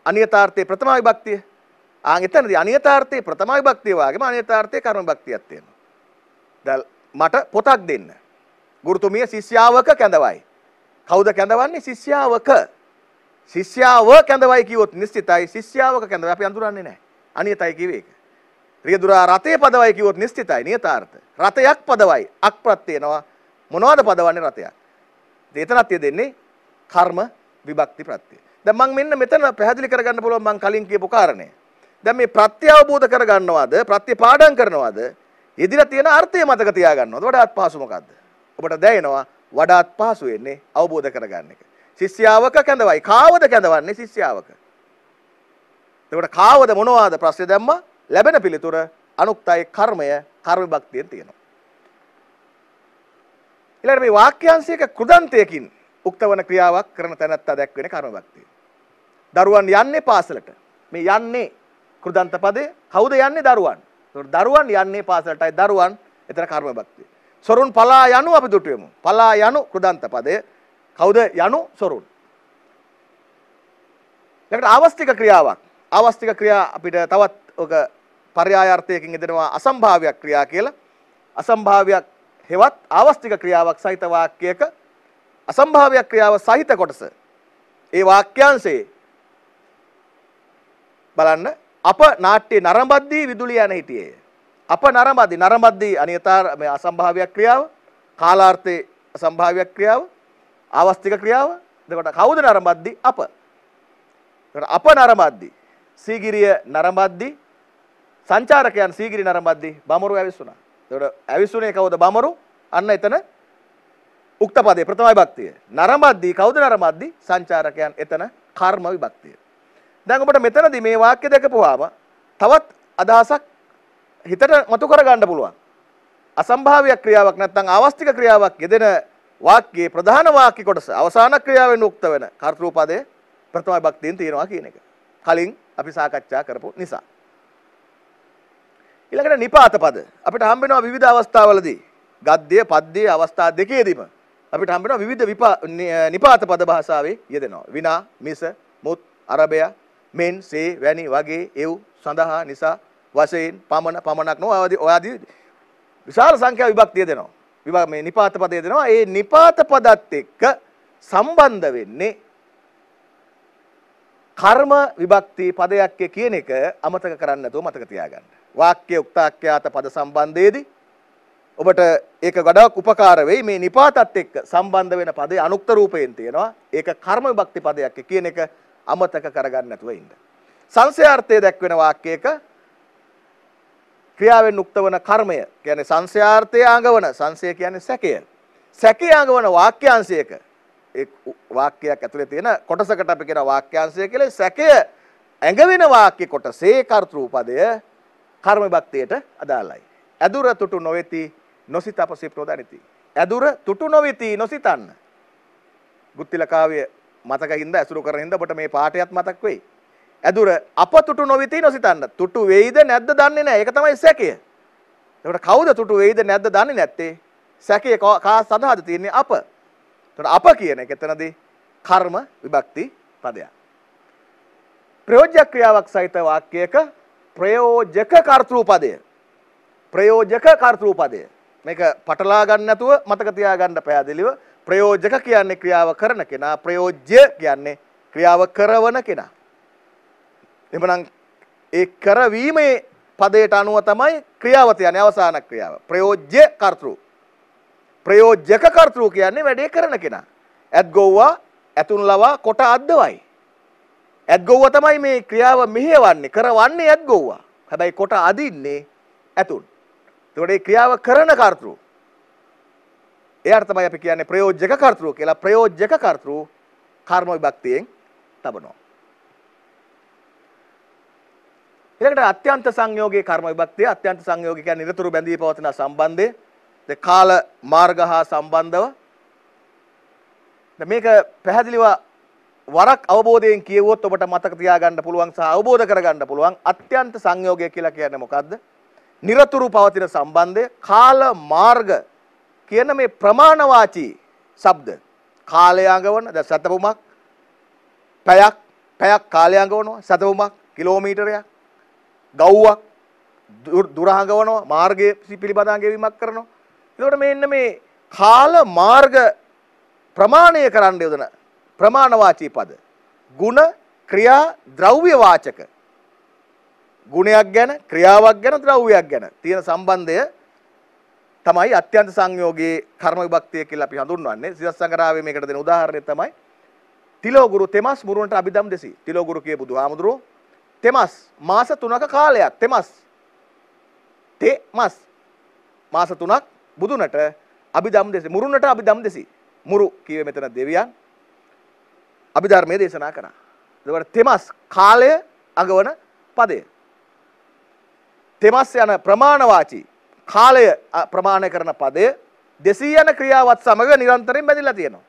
අනියතාර්ථයේ ප්‍රථම විභක්තිය. ආන් එතනදී අනියතාර්ථයේ ප්‍රථම විභක්තිය වගේම අනියතාර්ථයේ කර්ම විභක්තියක් තියෙනවා. දැන් මට පොතක් දෙන්න. ගුරුතුමිය ශිෂ්‍යාවක කැඳවයි. කවුද කැඳවන්නේ ශිෂ්‍යාවක. ශිෂ්‍යාව කැඳවයි කිව්වොත් නිශ්චිතයි ශිෂ්‍යාවක කැඳවයි අපි අඳුරන්නේ නැහැ. අනියතයි කිව්වේ ඒක. රියදුරා රතේ පදවයි කිව්වොත් නිශ්චිතයි නියතාර්ථ. රතයක් පදවයි අක් ප්‍රත්‍යයනවා මොනවද පදවන්නේ රතයක්. ඒතනත් දෙන්නේ කර්ම විභක්ති ප්‍රත්‍යය. දැන් මම මෙන්න මෙතන පැහැදිලි කරගන්න පුළුවන් මම කලින් කියපු කාරණේ. දැන් මේ ප්‍රත්‍ය අවබෝධ කරගන්නවද ප්‍රත්‍ය පාඩම් කරනවද ඉදිරිය තියෙන අර්ථය මතක තියාගන්නවද වඩාත් පහසු මොකද්ද? ඔබට දැනෙනවා වඩාත් පහසු වෙන්නේ අවබෝධ කරගන්න එක. ශිෂ්‍යාවක කැඳවයි. කාවද කැඳවන්නේ ශිෂ්‍යාවක. එතකොට කාවද මොනවාද ප්‍රශ්නේ දැම්මා? ලැබෙන පිළිතුර අනුක්තයි කර්මය කර්ම භක්තියෙන් තියෙනවා. ඊළඟට මේ වාක්‍යංශයක කෘදන්තයකින් උක්තවන ක්‍රියාවක් කරන තැනත්තා දැක්වෙන කර්ම භක්තිය. දරුවන් යන්නේ පාසලට. මේ යන්නේ කෘදන්ත පදේ කවුද යන්නේ දරුවන්? දරුවන් යන්නේ පාසලටයි දරුවන් එතන කර්ම භක්තිය. සොරුන් පලා යනු අපි දුටුවෙමු. පලා යනු කෘදන්ත පදේ කවුද යනු සොරුන්. ඊළඟට ආවස්තික ක්‍රියාවක්. ආවස්තික ක්‍රියා අපිට තවත් ඔක පර්යායාර්ථයකින් එදෙනවා අසම්භාව්‍යයක් ක්‍රියා කියලා. අසම්භාව්‍යයක් හෙවත් ආවස්තික ක්‍රියාවක් සහිත වාක්‍යයක අසම්භාව්‍යයක් ක්‍රියාව සහිත කොටස ඒ වාක්‍යංශයේ බලන්න අප නාට්‍යයේ නරඹද්දී විදුලිය යන හිටියේ. අප නරඹද්දී නරඹද්දී අනියතා මේ අසම්භාව්‍යයක් ක්‍රියාව කාලාර්ථයේ අසම්භාව්‍යයක් ක්‍රියාව ආවස්තික ක්‍රියාව එතකොට කවුද නරඹද්දී අප එතකොට අප නරඹද්දී සීගිරිය නරඹද්දී සංචාරකයන් සීගිරි නරඹද්දී බමරු ඇවිස්සුණා. එතකොට ඇවිස්සුනේ කවුද බමරු? අන්න එතන උක්ත පදේ ප්‍රථම විභක්තිය. නරඹද්දී කවුද නරඹද්දී? සංචාරකයන් එතන කර්ම විභක්තිය. දැන් ඔබට මෙතනදී මේ වාක්‍ය දැකපුවාම තවත් අදහසක් හිතට මතු කරගන්න පුළුවන්. අසම්භාව්‍ය ක්‍රියාවක් නැත්නම් ආවස්තික ක්‍රියාවක් යෙදෙන වාක්‍යයේ ප්‍රධාන වාක්‍ය කොටස අවසාන ක්‍රියාවෙන් උක්ත වෙන කර්තෘපදයේ ප්‍රථම භක්තියෙන් තියෙනවා කියන එක. කලින් අපි සාකච්ඡා කරපු නිසා ඊළඟට නිපාත පද අපිට හම්බ වෙනවා විවිධ අවස්ථාවලදී ගද්‍ය පද්‍ය අවස්ථා දෙකේදීම අපිට හම්බ වෙනවා විවිධ නිපාත පද භාෂාවේ යෙදෙනවා විනා මිස මුත් අරබය මෙන් සේ වැනි වගේ එව් සඳහා නිසා වශයෙන් පමණ පමණක් නෝ ඔයාදී විශාල සංඛ්‍යා විභක්තිය දෙනවා විභාග මේ නිපාත පද යෙදෙනවා ඒ නිපාත පදත් එක්ක සම්බන්ධ වෙන්නේ කර්ම විභක්ති පදයක් කියන එක අමතක කරන්න නැතුව මතක තියාගන්න වාක්‍ය උක්තාක්‍යාත පද සම්බන්ධයේදී ඔබට ඒක ගොඩක් උපකාර වෙයි මේ නිපාතත් එක්ක සම්බන්ධ වෙන පදේ අනුක්ත රූපයෙන් තියෙනවා. ඒක කර්ම විභක්ති පදයක් කියන එක අමතක කරගන්න නැතුව ඉන්න. සංසයාර්ථය දැක්වෙන වාක්‍යයක ක්‍රියාවෙන් යුක්ත වන කර්මය කියන්නේ සංසයාර්ථය ආඟවන සංසය කියන්නේ සැකය. සැකේ ආඟවන වාක්‍යංශයක ඒ වාක්‍යයක් ඇතුලේ තියෙන කොටසකට අපි කියන වාක්‍යංශය කියලා සැකය ඇඟවෙන වාක්‍ය කොටසේ කර්තෘපදය කර්ම භක්තියට අදාළයි. ඇදුර තුටු නොවෙති නොසිත අපසිප් නොදනිති. ඇදුර තුටු නොවෙති නොසිතන්න. ගුත්තිල කාව්‍ය මතකින්ද ඇසුරු කරන හින්දා ඔබට මේ පාඩයත් මතක් වෙයි. ඇදුර අපතුටු නොවෙති නොසිතන්න. තුටු වෙයිද නැද්ද දන්නේ නැහැ. ඒක තමයි සැකය. එතකොට කවුද තුටු වෙයිද නැද්ද දන්නේ නැත්තේ? සැකය කා සඳහාද තියෙන්නේ අප. එතකොට අප කියන එක එතනදී කර්ම විභක්ති පදයක්. ප්‍රයෝජ්‍ය ක්‍රියාවක් සහිත වාක්‍යයක ප්‍රයෝජක කර්තෘපදය. ප්‍රයෝජක කර්තෘපදය. මේක පටලා ගන්න නැතුව මතක තියාගන්න පැහැදිලිව ප්‍රයෝජක කියන්නේ ක්‍රියාව කරන කෙනා ප්‍රයෝජ්‍ය කියන්නේ ක්‍රියාව කරවන කෙනා. එමනම් ඒ කරවීමේ පදයට අනුව තමයි ක්‍රියාව තියන්නේ අවසාන ක්‍රියාව. ප්‍රයෝජ්‍ය කර්තෘ. ප්‍රයෝජක කර්තෘ කියන්නේ වැඩේ කරන කෙනා. ඇත් ගොව්වා, ඇතුන් ලවා, කොට අද්දවයි. ඇත්ගොව්ව තමයි මේ ක්‍රියාව මෙහෙවන්නේ කරවන්නේ ඇත්ගොව්වා. හැබැයි කොට අදින්නේ ඇතුන්. එතකොට මේ ක්‍රියාව කරන කර්තෘ. එයාට තමයි අපි කියන්නේ ප්‍රයෝජක කර්තෘ කියලා. ප්‍රයෝජක කර්තෘ කර්ම විභක්තියෙන් තබනවා. ඊළඟට අත්‍යන්ත සංයෝගයේ කර්ම විභක්තිය අත්‍යන්ත සංයෝගය කියන්නේ නිරතුරු බැඳී පවතින සම්බන්ධය. ඒ කාල මාර්ග හා සම්බන්ධව මේක පැහැදිලිව වරක් අවබෝධයෙන් කියවුවොත් ඔබට මතක තියාගන්න පුළුවන් සහ අවබෝධ කරගන්න පුළුවන් අත්‍යන්ත සංයෝගය කියලා කියන්නේ මොකද්ද? নিরතුරු පවතින සම්බන්ධය කාල මාර්ග කියන මේ ප්‍රමාණවාචී ශබ්ද කාලය අඟවන දැන් සතපුමක් පැයක් පැයක් කාලය අඟවනවා සතපුමක් කිලෝමීටරයක් ගව්වක් දුර අඟවනවා මාර්ගයේ පිළිබඳ අඟවීමක් කරනවා එතකොට මේ ඉන්න මේ කාල මාර්ග ප්‍රමාණය කරන්න යොදන ප්‍රමාණවාචී පද. ಗುಣ, ක්‍රියා, ද්‍රව්‍ය වාචක. ගුණයක් ගැන, ක්‍රියාවක් ගැන, ද්‍රව්‍යයක් ගැන තියෙන සම්බන්ධය තමයි අත්‍යන්ත සංයෝගයේ කර්ම විභක්තිය කියලා අපි හඳුන්වන්නේ. සිරස්සංගරාවේ මේකට දෙන උදාහරණය තමයි තිලෝගුරු තෙමස් මුරුණට අභිදම් දෙසි. තිලෝගුරු කියේ බුදුහාමුදුරුවෝ තෙමස් මාස 3ක කාලයක් තෙමස් තෙමස් මාස 3ක් බුදුනට අභිදම් දෙසි. මුරුණට අභිදම් දෙසි. මුරු කියවේ මෙතන දෙවියන් අභිධර්මය දේශනා කරා. එතකොට තෙමස් කාලය අගවන පදය. තෙමස් යන ප්‍රමාණවාචී කාලය ප්‍රමාණය කරන පදය දෙසී යන ක්‍රියාවත් සමග නිරන්තරයෙන් බැඳිලා තියෙනවා.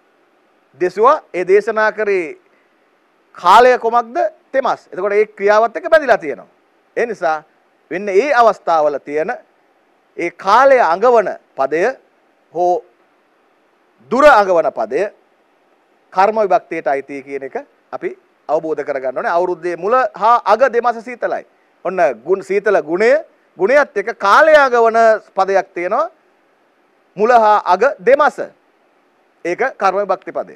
දෙසුවා ඒ දේශනා කරේ කාලය කොමක්ද තෙමස්. එතකොට ඒ ක්‍රියාවත් එක්ක බැඳිලා තියෙනවා. ඒ නිසා වෙන්න ඒ අවස්ථාවල තියෙන ඒ කාලය අඟවන පදය හෝ දුර අඟවන පදය කර්ම විභක්තියට අයිති කියන එක අපි අවබෝධ කරගන්න ඕනේ. අවුරුද්දේ මුල හා අග දෙමාස සීතලයි. ඔන්න ගුණ සීතල ගුණය ගුණයත් එක කාලයාගවන පදයක් තියෙනවා. මුල හා අග දෙමාස. ඒක කර්ම විභක්ති පදය.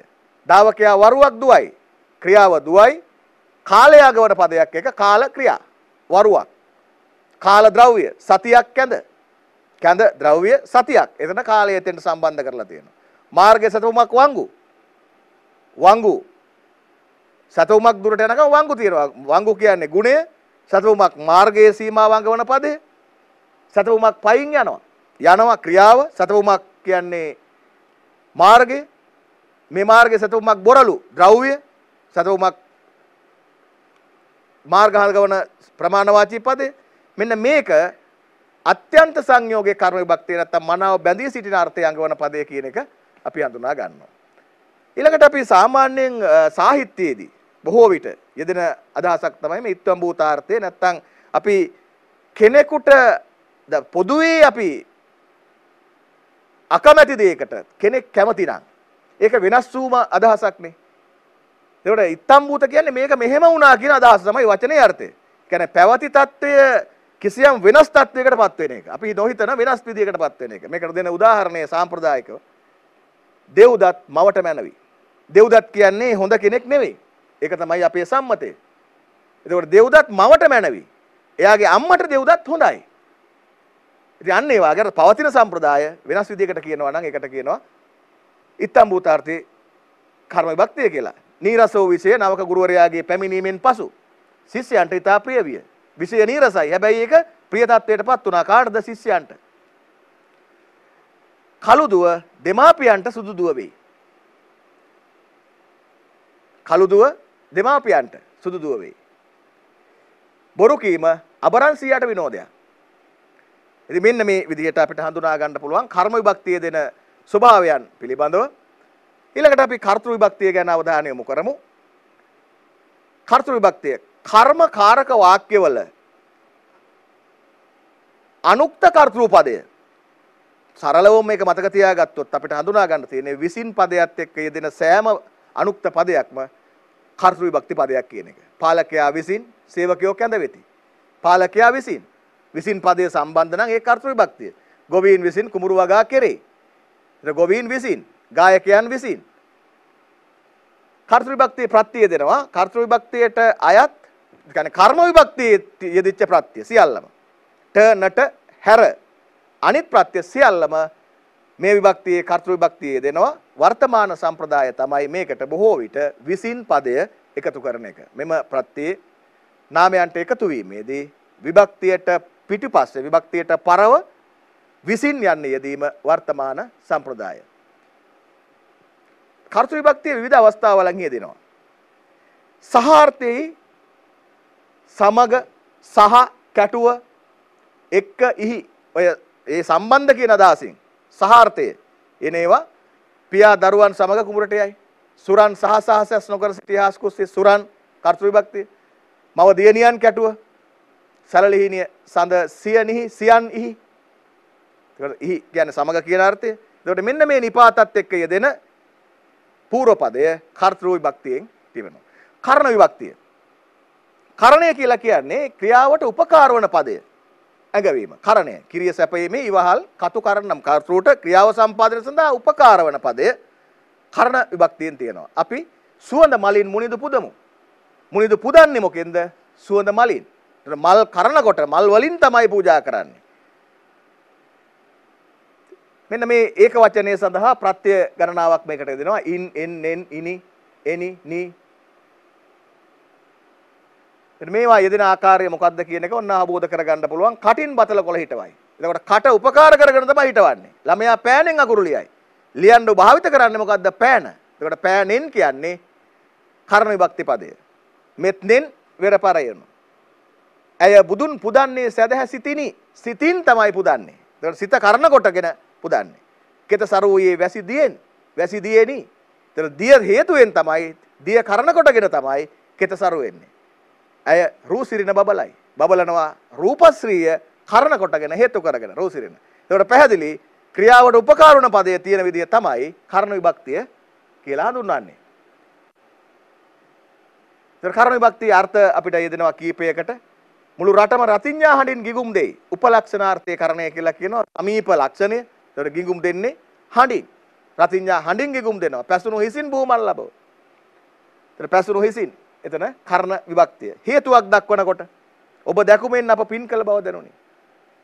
ධාවකයා වරුවක් දුවයි. ක්‍රියාව දුවයි. කාලයාගවන පදයක් එක කාල ක්‍රියා. වරුවක්. කාල ද්‍රව්‍ය සතියක් කැඳ. කැඳ ද්‍රව්‍ය සතියක්. එතන කාලය එතෙන්ට සම්බන්ධ කරලා තියෙනවා. මාර්ගය සතුමක් වංගු. වංගු සතවමක් දුරට යනකම් වංගු තියෙනවා වංගු කියන්නේ ගුණය සතවමක් මාර්ගයේ සීමාවංග වන පදේ සතවමක් පයින් යනවා යනවා ක්‍රියාව සතවමක් කියන්නේ මාර්ගය මේ මාර්ගයේ සතවමක් බොරලු ද්‍රව්‍ය සතවමක් මාර්ගහල්ග වන ප්‍රමාණවාචී පදේ මෙන්න මේක අත්‍යන්ත සංයෝගයේ කර්ම විභක්තිය නැත්තම් මනාව බැඳී සිටින අර්ථය අංගවන පදේ කියන එක අපි හඳුනා ගන්නවා ඊළඟට අපි සාමාන්‍යයෙන් සාහිත්‍යයේදී බොහෝ විට යෙදෙන අදහසක් තමයි මේ ඉත්වම් භූතාර්ථය නැත්තම් අපි කෙනෙකුට පොදුවේ අපි අකමැති දෙයකට කෙනෙක් කැමති නම් ඒක වෙනස් වූම අදහසක්නේ. එතකොට ඉත්වම් භූත කියන්නේ මේක මෙහෙම වුණා කියන අදහස තමයි වචනේ අර්ථය. කියන්නේ පැවති తত্ত্বය කිසියම් වෙනස් තත්වයකටපත් වෙන එක. අපි නොහිතන වෙනස් විදියකටපත් වෙන එක. මේකට දෙන උදාහරණය සාම්ප්‍රදායිකව. දෙව්දත් මවට මැනවි. දෙව්දත් කියන්නේ හොඳ කෙනෙක් නෙවෙයි. ඒක තමයි අපේ සම්මතය. එතකොට දෙව්දත් මවට මැනවි. එයාගේ අම්මට දෙව්දත් හොඳයි. ඉතින් අන්න ඒ වගේ පවතින සම්ප්‍රදාය වෙනස් විදිහකට කියනවා නම් ඒකට කියනවා ඉත්තම් භූතාර්ථේ කර්ම විභක්තිය කියලා. නීරසෝ විෂය නවක ගුරුවරයාගේ පැමිණීමෙන් පසු ශිෂ්‍යයන්ට ඊට ප්‍රිය විය. විෂය නීරසයි. හැබැයි ඒක ප්‍රිය තත්වයටපත් වුණා කාටද ශිෂ්‍යයන්ට. කළුදුව දෙමාපියන්ට සුදුදුව වෙයි. කළුදුව දෙමාපියන්ට සුදුදුව වේ. බොරු කීම අබරන්සියාට විනෝදයක්. ඉතින් මෙන්න මේ විදිහට අපිට හඳුනා ගන්න පුළුවන් කර්ම විභක්තිය දෙන ස්වභාවයන් පිළිබඳව ඊළඟට අපි කර්තෘ විභක්තිය ගැන අවධානය යොමු කරමු. කර්තෘ විභක්තිය කර්ම කාරක වාක්‍යවල අනුක්ත කර්තෘ පදය සරලවම මේක මතක තියාගත්තොත් අපිට හඳුනා ගන්න තියෙන්නේ විසින් පදයට එක්ක යෙදෙන සෑම අනුක්ත පදයක්ම කර්තෘ විභක්ති පදයක් කියන එක. පාලකයා විසින් සේවකයෝ කැඳ වෙති. පාලකයා විසින් විසින් පදය සම්බන්ධ නම් ඒ කර්තෘ විභක්තිය. ගොවීන් විසින් කුමරු වගා කෙරේ. එතකොට ගොවීන් විසින් ගායකයන් විසින් කර්තෘ විභක්තිය ප්‍රත්‍යය දෙනවා. කර්තෘ විභක්තියට අයත් කියන්නේ කර්ම විභක්තියේ යෙදිච්ච ප්‍රත්‍ය සියල්ලම. ට නට හැර අනිත් ප්‍රත්‍ය සියල්ලම මේ විභක්තියේ කර්තෘ විභක්තියේ දෙනවා. වර්තමාන සම්ප්‍රදාය තමයි මේකට බොහෝ විට විසින් පදය එකතු කරන එක. මෙම ප්‍රත්‍යයේ නාමයන්ට එකතු වීමේදී විභක්තියට පිටිපස්සේ විභක්තියට පරව විසින් යන්න යෙදීම වර්තමාන සම්ප්‍රදාය. කර්තෘ විභක්තිය විවිධ අවස්ථාවලන් යෙදෙනවා. සහාර්ථයේ සමග සහ කැටුව එක්ක ඉහි ඔය ඒ සම්බන්ධ කියන අදහසින් සහාර්ථය එනේවා පියා දරුවන් සමග කුඹරට යයි. සුරන් සහ සාහසස් නොකර සිටි හාස්කුස්සේ සුරන් කර්තෘ විභක්තිය. මව දියණියන් කැටුව. සලලිහිනිය සඳ සියනිහි සියන්හි. ඒකට ඉහි කියන්නේ සමග කියන අර්ථය. එතකොට මෙන්න මේ නිපාතත් එක්ක යෙදෙන පූර්වපදය කර්තෘ විභක්තියෙන් තිබෙනවා. කර්ණ විභක්තිය. කරණය කියලා කියන්නේ ක්‍රියාවට උපකාර වන පදය. ඇගවීම. කරණය. කිරිය සැපීමේ ඉවහල් කතු කරණම් කර්තෘට ක්‍රියාව සම්පාදනය සඳහා උපකාර වන පදය කරණ විභක්තියෙන් තියෙනවා. අපි සුවඳ මලින් මුනිදු පුදමු. මුනිදු පුදන්නේ මොකෙන්ද? සුවඳ මලින්. මල් කරනකොට මල් වලින් තමයි පූජා කරන්නේ. මෙන්න මේ ඒක වචනය සඳහා ප්‍රත්‍ය ගණනාවක් මේකට දෙනවා. ඉන් එන් එන් ඉනි එනි නි මේවා යෙදෙන ආකාරය මොකක්ද කියන එක ඔන්න අවබෝධ කරගන්න පුළුවන් කටින් බතල කොළ හිටවයි. එතකොට කට උපකාර කරගෙන තමයි හිටවන්නේ. ළමයා පෑනෙන් අකුරු ලියයි. ලියන්න භාවිත කරන්නේ මොකද්ද පෑන. එතකොට පෑනෙන් කියන්නේ කර්ම විභක්ති පදය. මෙත්නෙන් වෙරපරයන. ඇය බුදුන් පුදන්නේ සැදැහැ සිතිනි. සිතින් තමයි පුදන්නේ. එතකොට සිත කරන කොටගෙන පුදන්නේ. කෙත සරුවේ වැසි දියෙන් වැසි දියෙනි. එතන දිය හේතුවෙන් තමයි දිය කරන කොටගෙන තමයි කෙත සරු වෙන්නේ. ඇය රූසිරින බබලයි. බබලනවා රූපශ්‍රීය කරණ කොටගෙන හේතු කරගෙන රූසිරින. ඒකට පැහැදිලි ක්‍රියාවට උපකාර වන පදයේ තියෙන විදිය තමයි කර්ණ විභක්තිය කියලා හඳුන්වන්නේ. ඒතර කර්ණ විභක්තියේ අර්ථ අපිට යෙදෙනවා කීපයකට. මුළු රටම රතිඤ්ඤා හඬින් ගිගුම් දෙයි. උපලක්ෂණාර්ථයේ කරණය කියලා කියනවා සමීප ලක්ෂණය. ඒතර ගිගුම් දෙන්නේ හඬින්. රතිඤ්ඤා හඬින් ගිගුම් දෙනවා. පැසුණු හිසින් බූමල් ලැබව. ඒතර පැසුණු හිසින් එතන කරන විභක්තිය. හේතුවක් දක්වනකොට ඔබ දැකුමෙන් අප පින් කළ බව දැනුනි.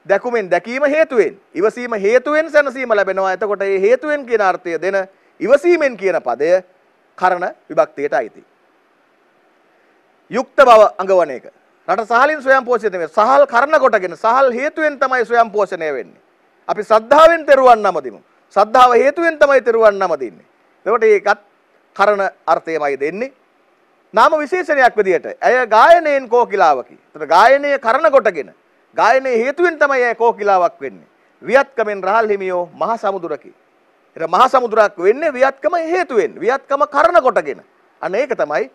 දැකුමෙන් දැකීම හේතුවෙන් ඉවසීම හේතුවෙන් සැනසීම ලැබෙනවා. එතකොට මේ හේතුවෙන් කියන අර්ථය දෙන ඉවසීමෙන් කියන පදය කරන විභක්තියට අයිති. යුක්ත බව අඟවන එක. රට සහලින් ස්වයං පෝෂණය වෙන්නේ. සහල් කරන කොටගෙන සහල් හේතුවෙන් තමයි ස්වයං පෝෂණය වෙන්නේ. අපි සද්ධාවෙන් තෙරුවන් නමදිමු. සද්ධාව හේතුවෙන් තමයි තෙරුවන් නමදින්නේ. එතකොට ඒකත් කරන අර්ථයමයි දෙන්නේ. නාම විශේෂණයක් විදිහට ඇය ගායනයෙන් කෝකිලාවකි. එතන ගායනය කරන කොටගෙන ගායනයේ හේතුවෙන් තමයි ඇය කෝකිලාවක් වෙන්නේ. වියත්කමෙන් රහල් හිමියෝ මහ සමුදුරකි. එතන මහ සමුදුරක් වෙන්නේ වියත්කම හේතුවෙන්. වියත්කම කරන කොටගෙන. අන්න ඒක තමයි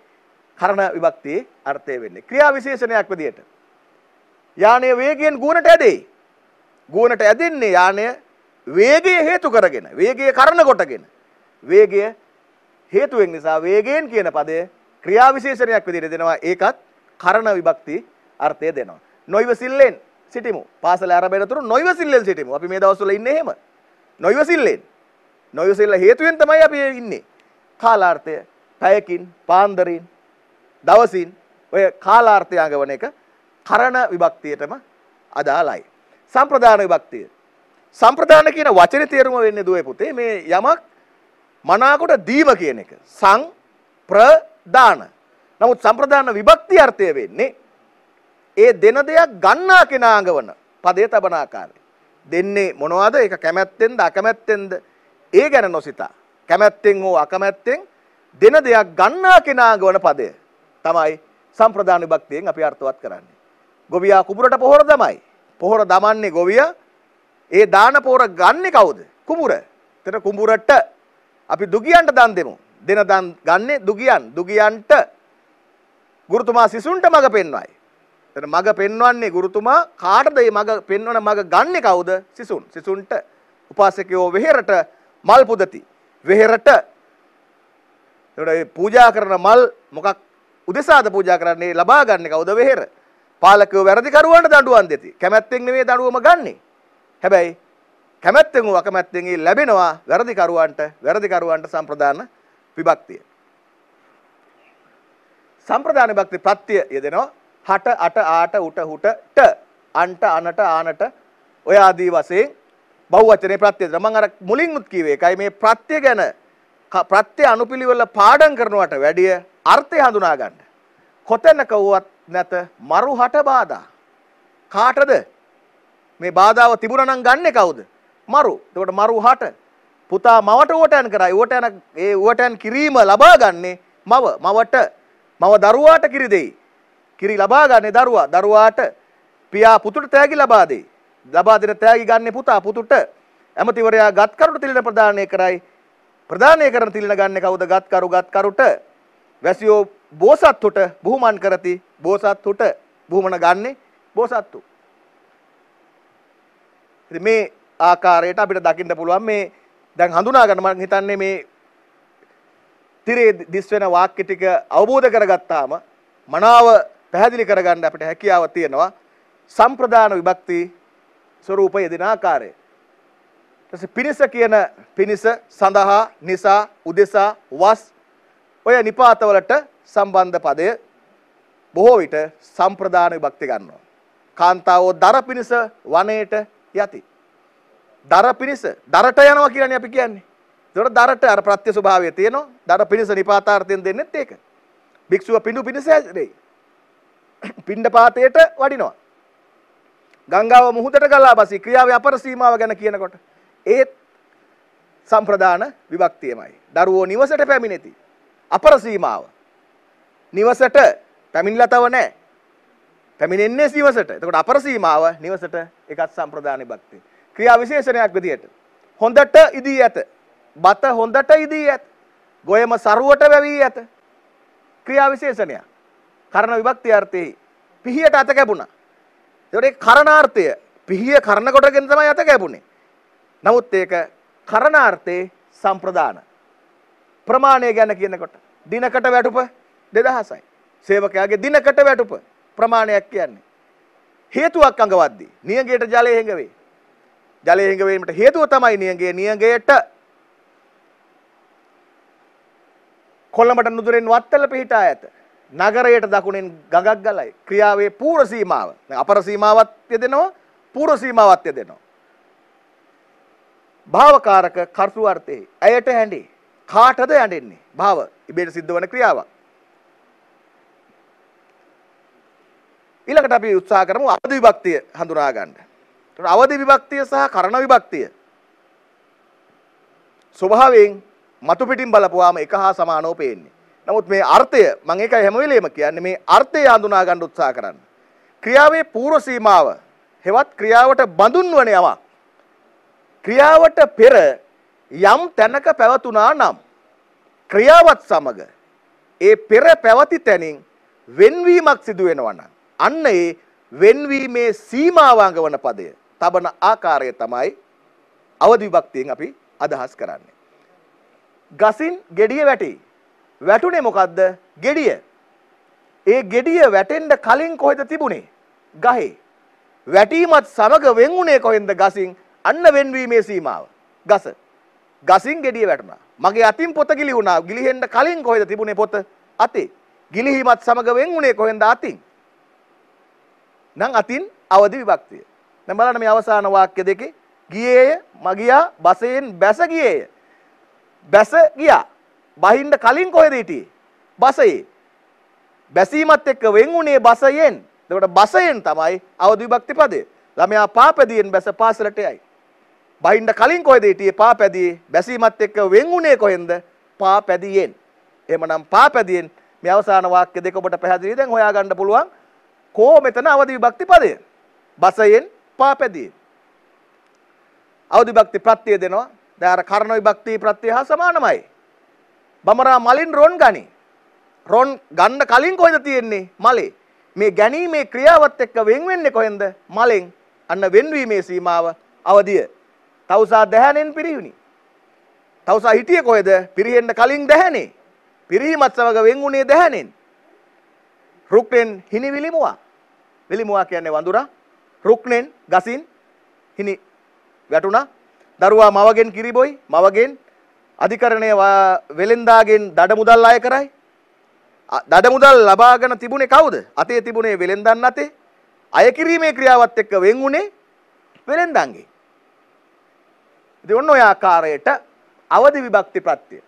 කරන විභක්තියේ අර්ථය වෙන්නේ. ක්‍රියා විශේෂණයක් විදිහට. යානය වේගයෙන් ගුණට ඇදේ. ගුණට ඇදෙන්නේ යානය වේගය හේතු කරගෙන. වේගය කරන කොටගෙන. වේගය හේතුවෙන් නිසා වේගයෙන් කියන පදය ක්‍රියාවිශේෂණයක් විදිහට දෙනවා. ඒකත් කරන විභක්ති අර්ථය දෙනවා. නොයිවසිල්ලෙන් සිටිමු. පාසල ආරම්භයනතුරු නොයිවසිල්ලෙන් සිටිමු. අපි මේ දවස්වල ඉන්නේ එහෙම. නොයිවසිල්ලෙන්. නොයිවසිල්ල හේතුවෙන් තමයි අපි ඉන්නේ. කාලාර්ථය පැයකින් පාන්දරින් දවසින් ඔය කාලාර්ථය අඟවන එක කරන විභක්තියටම අදාළයි. සම්ප්‍රදාන විභක්තිය. සම්ප්‍රදාන කියන වචනේ තේරුම වෙන්නේ දුවේ පුතේ මේ යමක් මනාකොට දීම කියන එක. සං ප්‍ර දාන. නමුත් සම්ප්‍රදාන විභක්ති අර්ථය වෙන්නේ ඒ දෙන දෙයක් ගන්නා කෙනා අඟවන පදේ තබන ආකාරය. දෙන්නේ මොනවද? ඒක කැමැත්තෙන්ද අකමැත්තෙන්ද? ඒ ගැන නොසිතා. කැමැත්තෙන් හෝ අකමැත්තෙන් දෙන දෙයක් ගන්නා කෙනා අඟවන පදය තමයි සම්ප්‍රදාන විභක්තියෙන් අපි අර්ථවත් කරන්නේ. ගොවියා කුඹරට පොහොර දමයි. පොහොර දමන්නේ ගොවියා. ඒ දාන පොහොර ගන්නේ කවුද? කුඹුර. එතන කුඹුරට අපි දුගියන්ට දන් දෙමු. දෙන දන් ගන්නේ දුගියන් දුගියන්ට ගුරුතුමා සිසුන්ට මඟ පෙන්වයි. එතන මඟ පෙන්වන්නේ ගුරුතුමා කාටද මේ මඟ පෙන්වන මඟ ගන්නෙ කවුද? සිසුන්. සිසුන්ට උපාසකයෝ වෙහෙරට මල් පුදති. වෙහෙරට එතකොට පූජා කරන මල් මොකක් උදෙසාද පූජා කරන්නේ ලබා ගන්න කවුද වෙහෙර? පාලකයෝ වැරදි කරුවන්ට දඬුවම් දෙති. කැමැත්තෙන් නෙමෙයි දඬුවම ගන්නෙ. හැබැයි කැමැත්තෙන් හෝ අකමැත්තෙන් ලැබෙනවා වැරදි කරුවන්ට වැරදි කරුවන්ට සම්ප්‍රදාන විභක්තිය. සම්ප්‍රදාන විභක්ති ප්‍රත්‍ය යෙදෙනවා හට අට ආට උට හුට ට අන්ට අනට ආනට ඔය ආදී වශයෙන් බහුවචනේ ප්‍රත්‍ය දෙනවා. මම අර මුලින්මුත් කිව්වේ එකයි මේ ප්‍රත්‍ය ගැන ප්‍රත්‍ය අනුපිළිවෙල පාඩම් කරනවට වැඩිය අර්ථය හඳුනා ගන්න. කොතැනක වුවත් නැත මරුහට බාධා. කාටද? මේ බාධාව තිබුණා නම් ගන්නෙ කවුද? මරු. එතකොට මරුහට පුතා මවට ඕටෑන් කරයි ඕටෑන ඒ ඕටෑන් කිරීම ලබා ගන්නේ මව මවට මව දරුවාට කිරි දෙයි. කිරි ලබා ගන්නේ දරුවා දරුවාට පියා පුතුට තෑගි ලබා දෙයි. ලබා දෙන තෑගි ගන්නේ පුතා පුතුට ඇමතිවරයා ගත්කරුට තිලින ප්‍රදානය කරයි. ප්‍රදානය කරන තිලින ගන්නේ කවුද ගත්කරු ගත්කරුට වැසියෝ බෝසත්තුට බුහුමන් කරති බෝසත්තුට බුහුමන ගන්නේ බෝසත්තු. ඉතින් මේ ආකාරයට අපිට දකින්න පුළුවන් මේ දැන් හඳුනා ගන්න මම හිතන්නේ මේ තිරේ දිස් වෙන වාක්‍ය ටික අවබෝධ කරගත්තාම මනාව පැහැදිලි කරගන්න අපිට හැකියාව තියෙනවා සම්ප්‍රදාන විභක්ති ස්වરૂපය යෙදෙන ආකාරය. ඊට පිනිස කියන පිනිස සඳහා නිසා උදෙසා වස් ඔය නිපාතවලට සම්බන්ධ පදය බොහෝ විට සම්ප්‍රදාන විභක්ති ගන්නවා. කාන්තාවෝ දර පිනිස වනයේට යති. දර පිණිස දරට යනවා කියන්නේ අපි කියන්නේ. ඒතකොට දරට අර ප්‍රත්‍ය ස්වභාවය තියෙනවා. දර පිණිස නිපාතාර්ථයෙන් දෙන්නෙත් ඒක. භික්ෂුව පිඬු පිණිස ඇදෙයි. පිණ්ඩ පාතයට වඩිනවා. ගංගාව මුහුදට ගලා බසී ක්‍රියාවේ අපර සීමාව ගැන කියනකොට ඒත් සම්ප්‍රදාන විභක්තියමයි. දරුවෝ නිවසට පැමිණෙති. අපර සීමාව. නිවසට පැමිණිලා තව නැහැ. පැමිණෙන්නේ නිවසට. එතකොට අපර සීමාව නිවසට එකත් සම්ප්‍රදාන විභක්තිය. ක්‍රියා විශේෂණයක් විදියට. හොඳට ඉදී ඇත. බත හොඳට ඉදී ඇත. ගොයම සරුවට වැවී ඇත. ක්‍රියා විශේෂණයක්. කරණ විභක්ති අර්ථයේ පිහියට අත කැපුණා. ඒකට ඒ කරණාර්ථය පිහිය කරණ කොටගෙන තමයි අත කැපුණේ. නමුත් ඒක කරණාර්ථේ සම්ප්‍රදාන. ප්‍රමාණය ගැන කියනකොට දිනකට වැටුප 2000යි. සේවකයාගේ දිනකට වැටුප ප්‍රමාණයක් කියන්නේ. හේතුවක් අඟවද්දී නියඟයට ජලය හෙඟවේ. ජලය හිඟ වීමට හේතුව තමයි නියඟය. නියඟයට කොළඹට නුදුරෙන් වත්තල පිහිටා ඇත. නගරයට දකුණෙන් ගඟක් ගලයි. ක්‍රියාවේ පූර්ව සීමාව. අපර සීමාවත් යදෙනවා, පූර්ව සීමාවත් යදෙනවා. භාවකාරක කර්තෘවර්ථේ ඇයට හැඬි. කාටද යඬෙන්නේ? භාව ඉබේට සිද්ධ වන ක්‍රියාවක්. ඊළඟට අපි උත්සාහ කරමු අපද විභක්තිය හඳුනා ගන්න. අවදි විභක්තිය සහ කරණ විභක්තිය ස්වභාවයෙන් මතු පිටින් බලපුවාම එක හා සමානෝ පේන්නේ. නමුත් මේ අර්ථය මම ඒකයි හැම වෙලේම කියන්නේ මේ අර්ථය හඳුනා ගන්න උත්සාහ කරන්න. ක්‍රියාවේ පූර්ව සීමාව හෙවත් ක්‍රියාවට බඳුන්වන යමක්. ක්‍රියාවට පෙර යම් තැනක පැවතුනා නම් ක්‍රියාවත් සමග ඒ පෙර පැවති තැනින් වෙන්වීමක් සිදු වෙනවා නම් අන්න ඒ වෙන්වීමේ සීමාව අඟවන පදය තබන ආකාරය තමයි අවදි විභක්තියෙන් අපි අදහස් කරන්නේ. ගසින් gediya වැටි. වැටුනේ මොකද්ද? gediya. ඒ gediya වැටෙන්න කලින් කොහෙද තිබුණේ? ගහේ. වැටීමත් සමග වෙන්ුණේ කොහෙන්ද ගසින්? අන්න වෙන්වීමේ සීමාව. ගස. ගසින් gediya වැටුණා. මගේ අතින් පොත ගිලි වුණා. ගිලිහෙන්න කලින් කොහෙද තිබුණේ පොත? අතේ. ගිලිහීමත් සමග වෙන්ුණේ කොහෙන්ද අතින්? නම් අතින් අවදි විභක්තිය. දැන් බලන්න මේ අවසාන වාක්‍ය දෙකේ ගියේය මගියා බසෙන් බැස ගියේය. බැස ගියා. බහින්න කලින් කොහෙද හිටියේ? බසයේ. බැසීමත් එක්ක වෙන් වුණේ බසයෙන්. එතකොට බසයෙන් තමයි අවදි විභක්ති පදේ. ළමයා පාපැදියෙන් බැස පාසලට යයි. බහින්න කලින් කොහෙද හිටියේ පාපැදියේ? බැසීමත් එක්ක වෙන් වුණේ කොහෙන්ද? පාපැදියෙන්. එහෙමනම් පාපැදියෙන් මේ අවසාන වාක්‍ය දෙක ඔබට පැහැදිලි දැන් හොයාගන්න පුළුවන්. කෝ මෙතන අවදි විභක්ති පදය. බසයෙන් පාපැදී. අවදිභක්ති ප්‍රත්‍යය දෙනවා. දැන් අර කර්ණ විභක්ති ප්‍රත්‍යය හා සමානමයි. බමරා මලින් රොන් ගනි. රොන් ගන්න කලින් කොහෙද තියෙන්නේ? මලේ. මේ ගැනීමේ ක්‍රියාවත් එක්ක වෙන් වෙන්නේ කොහෙන්ද? මලෙන්. අන්න වෙන්වීමේ සීමාව අවදිය. තවුසා දැහැනෙන් පිරිහුණි. තවුසා හිටියේ කොහෙද? පිරිහෙන්න කලින් දැහැනේ. පිරිහීමත් සමග වෙන් වුණේ දැහැනෙන්. රුක්ෙන් හිණි විලිමුවා. විලිමුවා කියන්නේ වඳුරා. රුක්නෙන් ගසින් හිනි වැටුණා දරුවා මවගෙන් කිරිබොයි මවගෙන් අධිකරණය වෙළෙන්දාගෙන් දඩ මුදල් අය කරයි දඩ මුදල් ලබාගෙන තිබුණේ කවුද අතේ තිබුණේ වෙළෙන්දන් අතේ අය කිරීමේ ක්‍රියාවත් එක්ක වෙන් වුණේ වෙළෙන්දන්ගේ ඉතින් ඔන්න ඔය ආකාරයට අවදි විභක්ති ප්‍රත්‍ය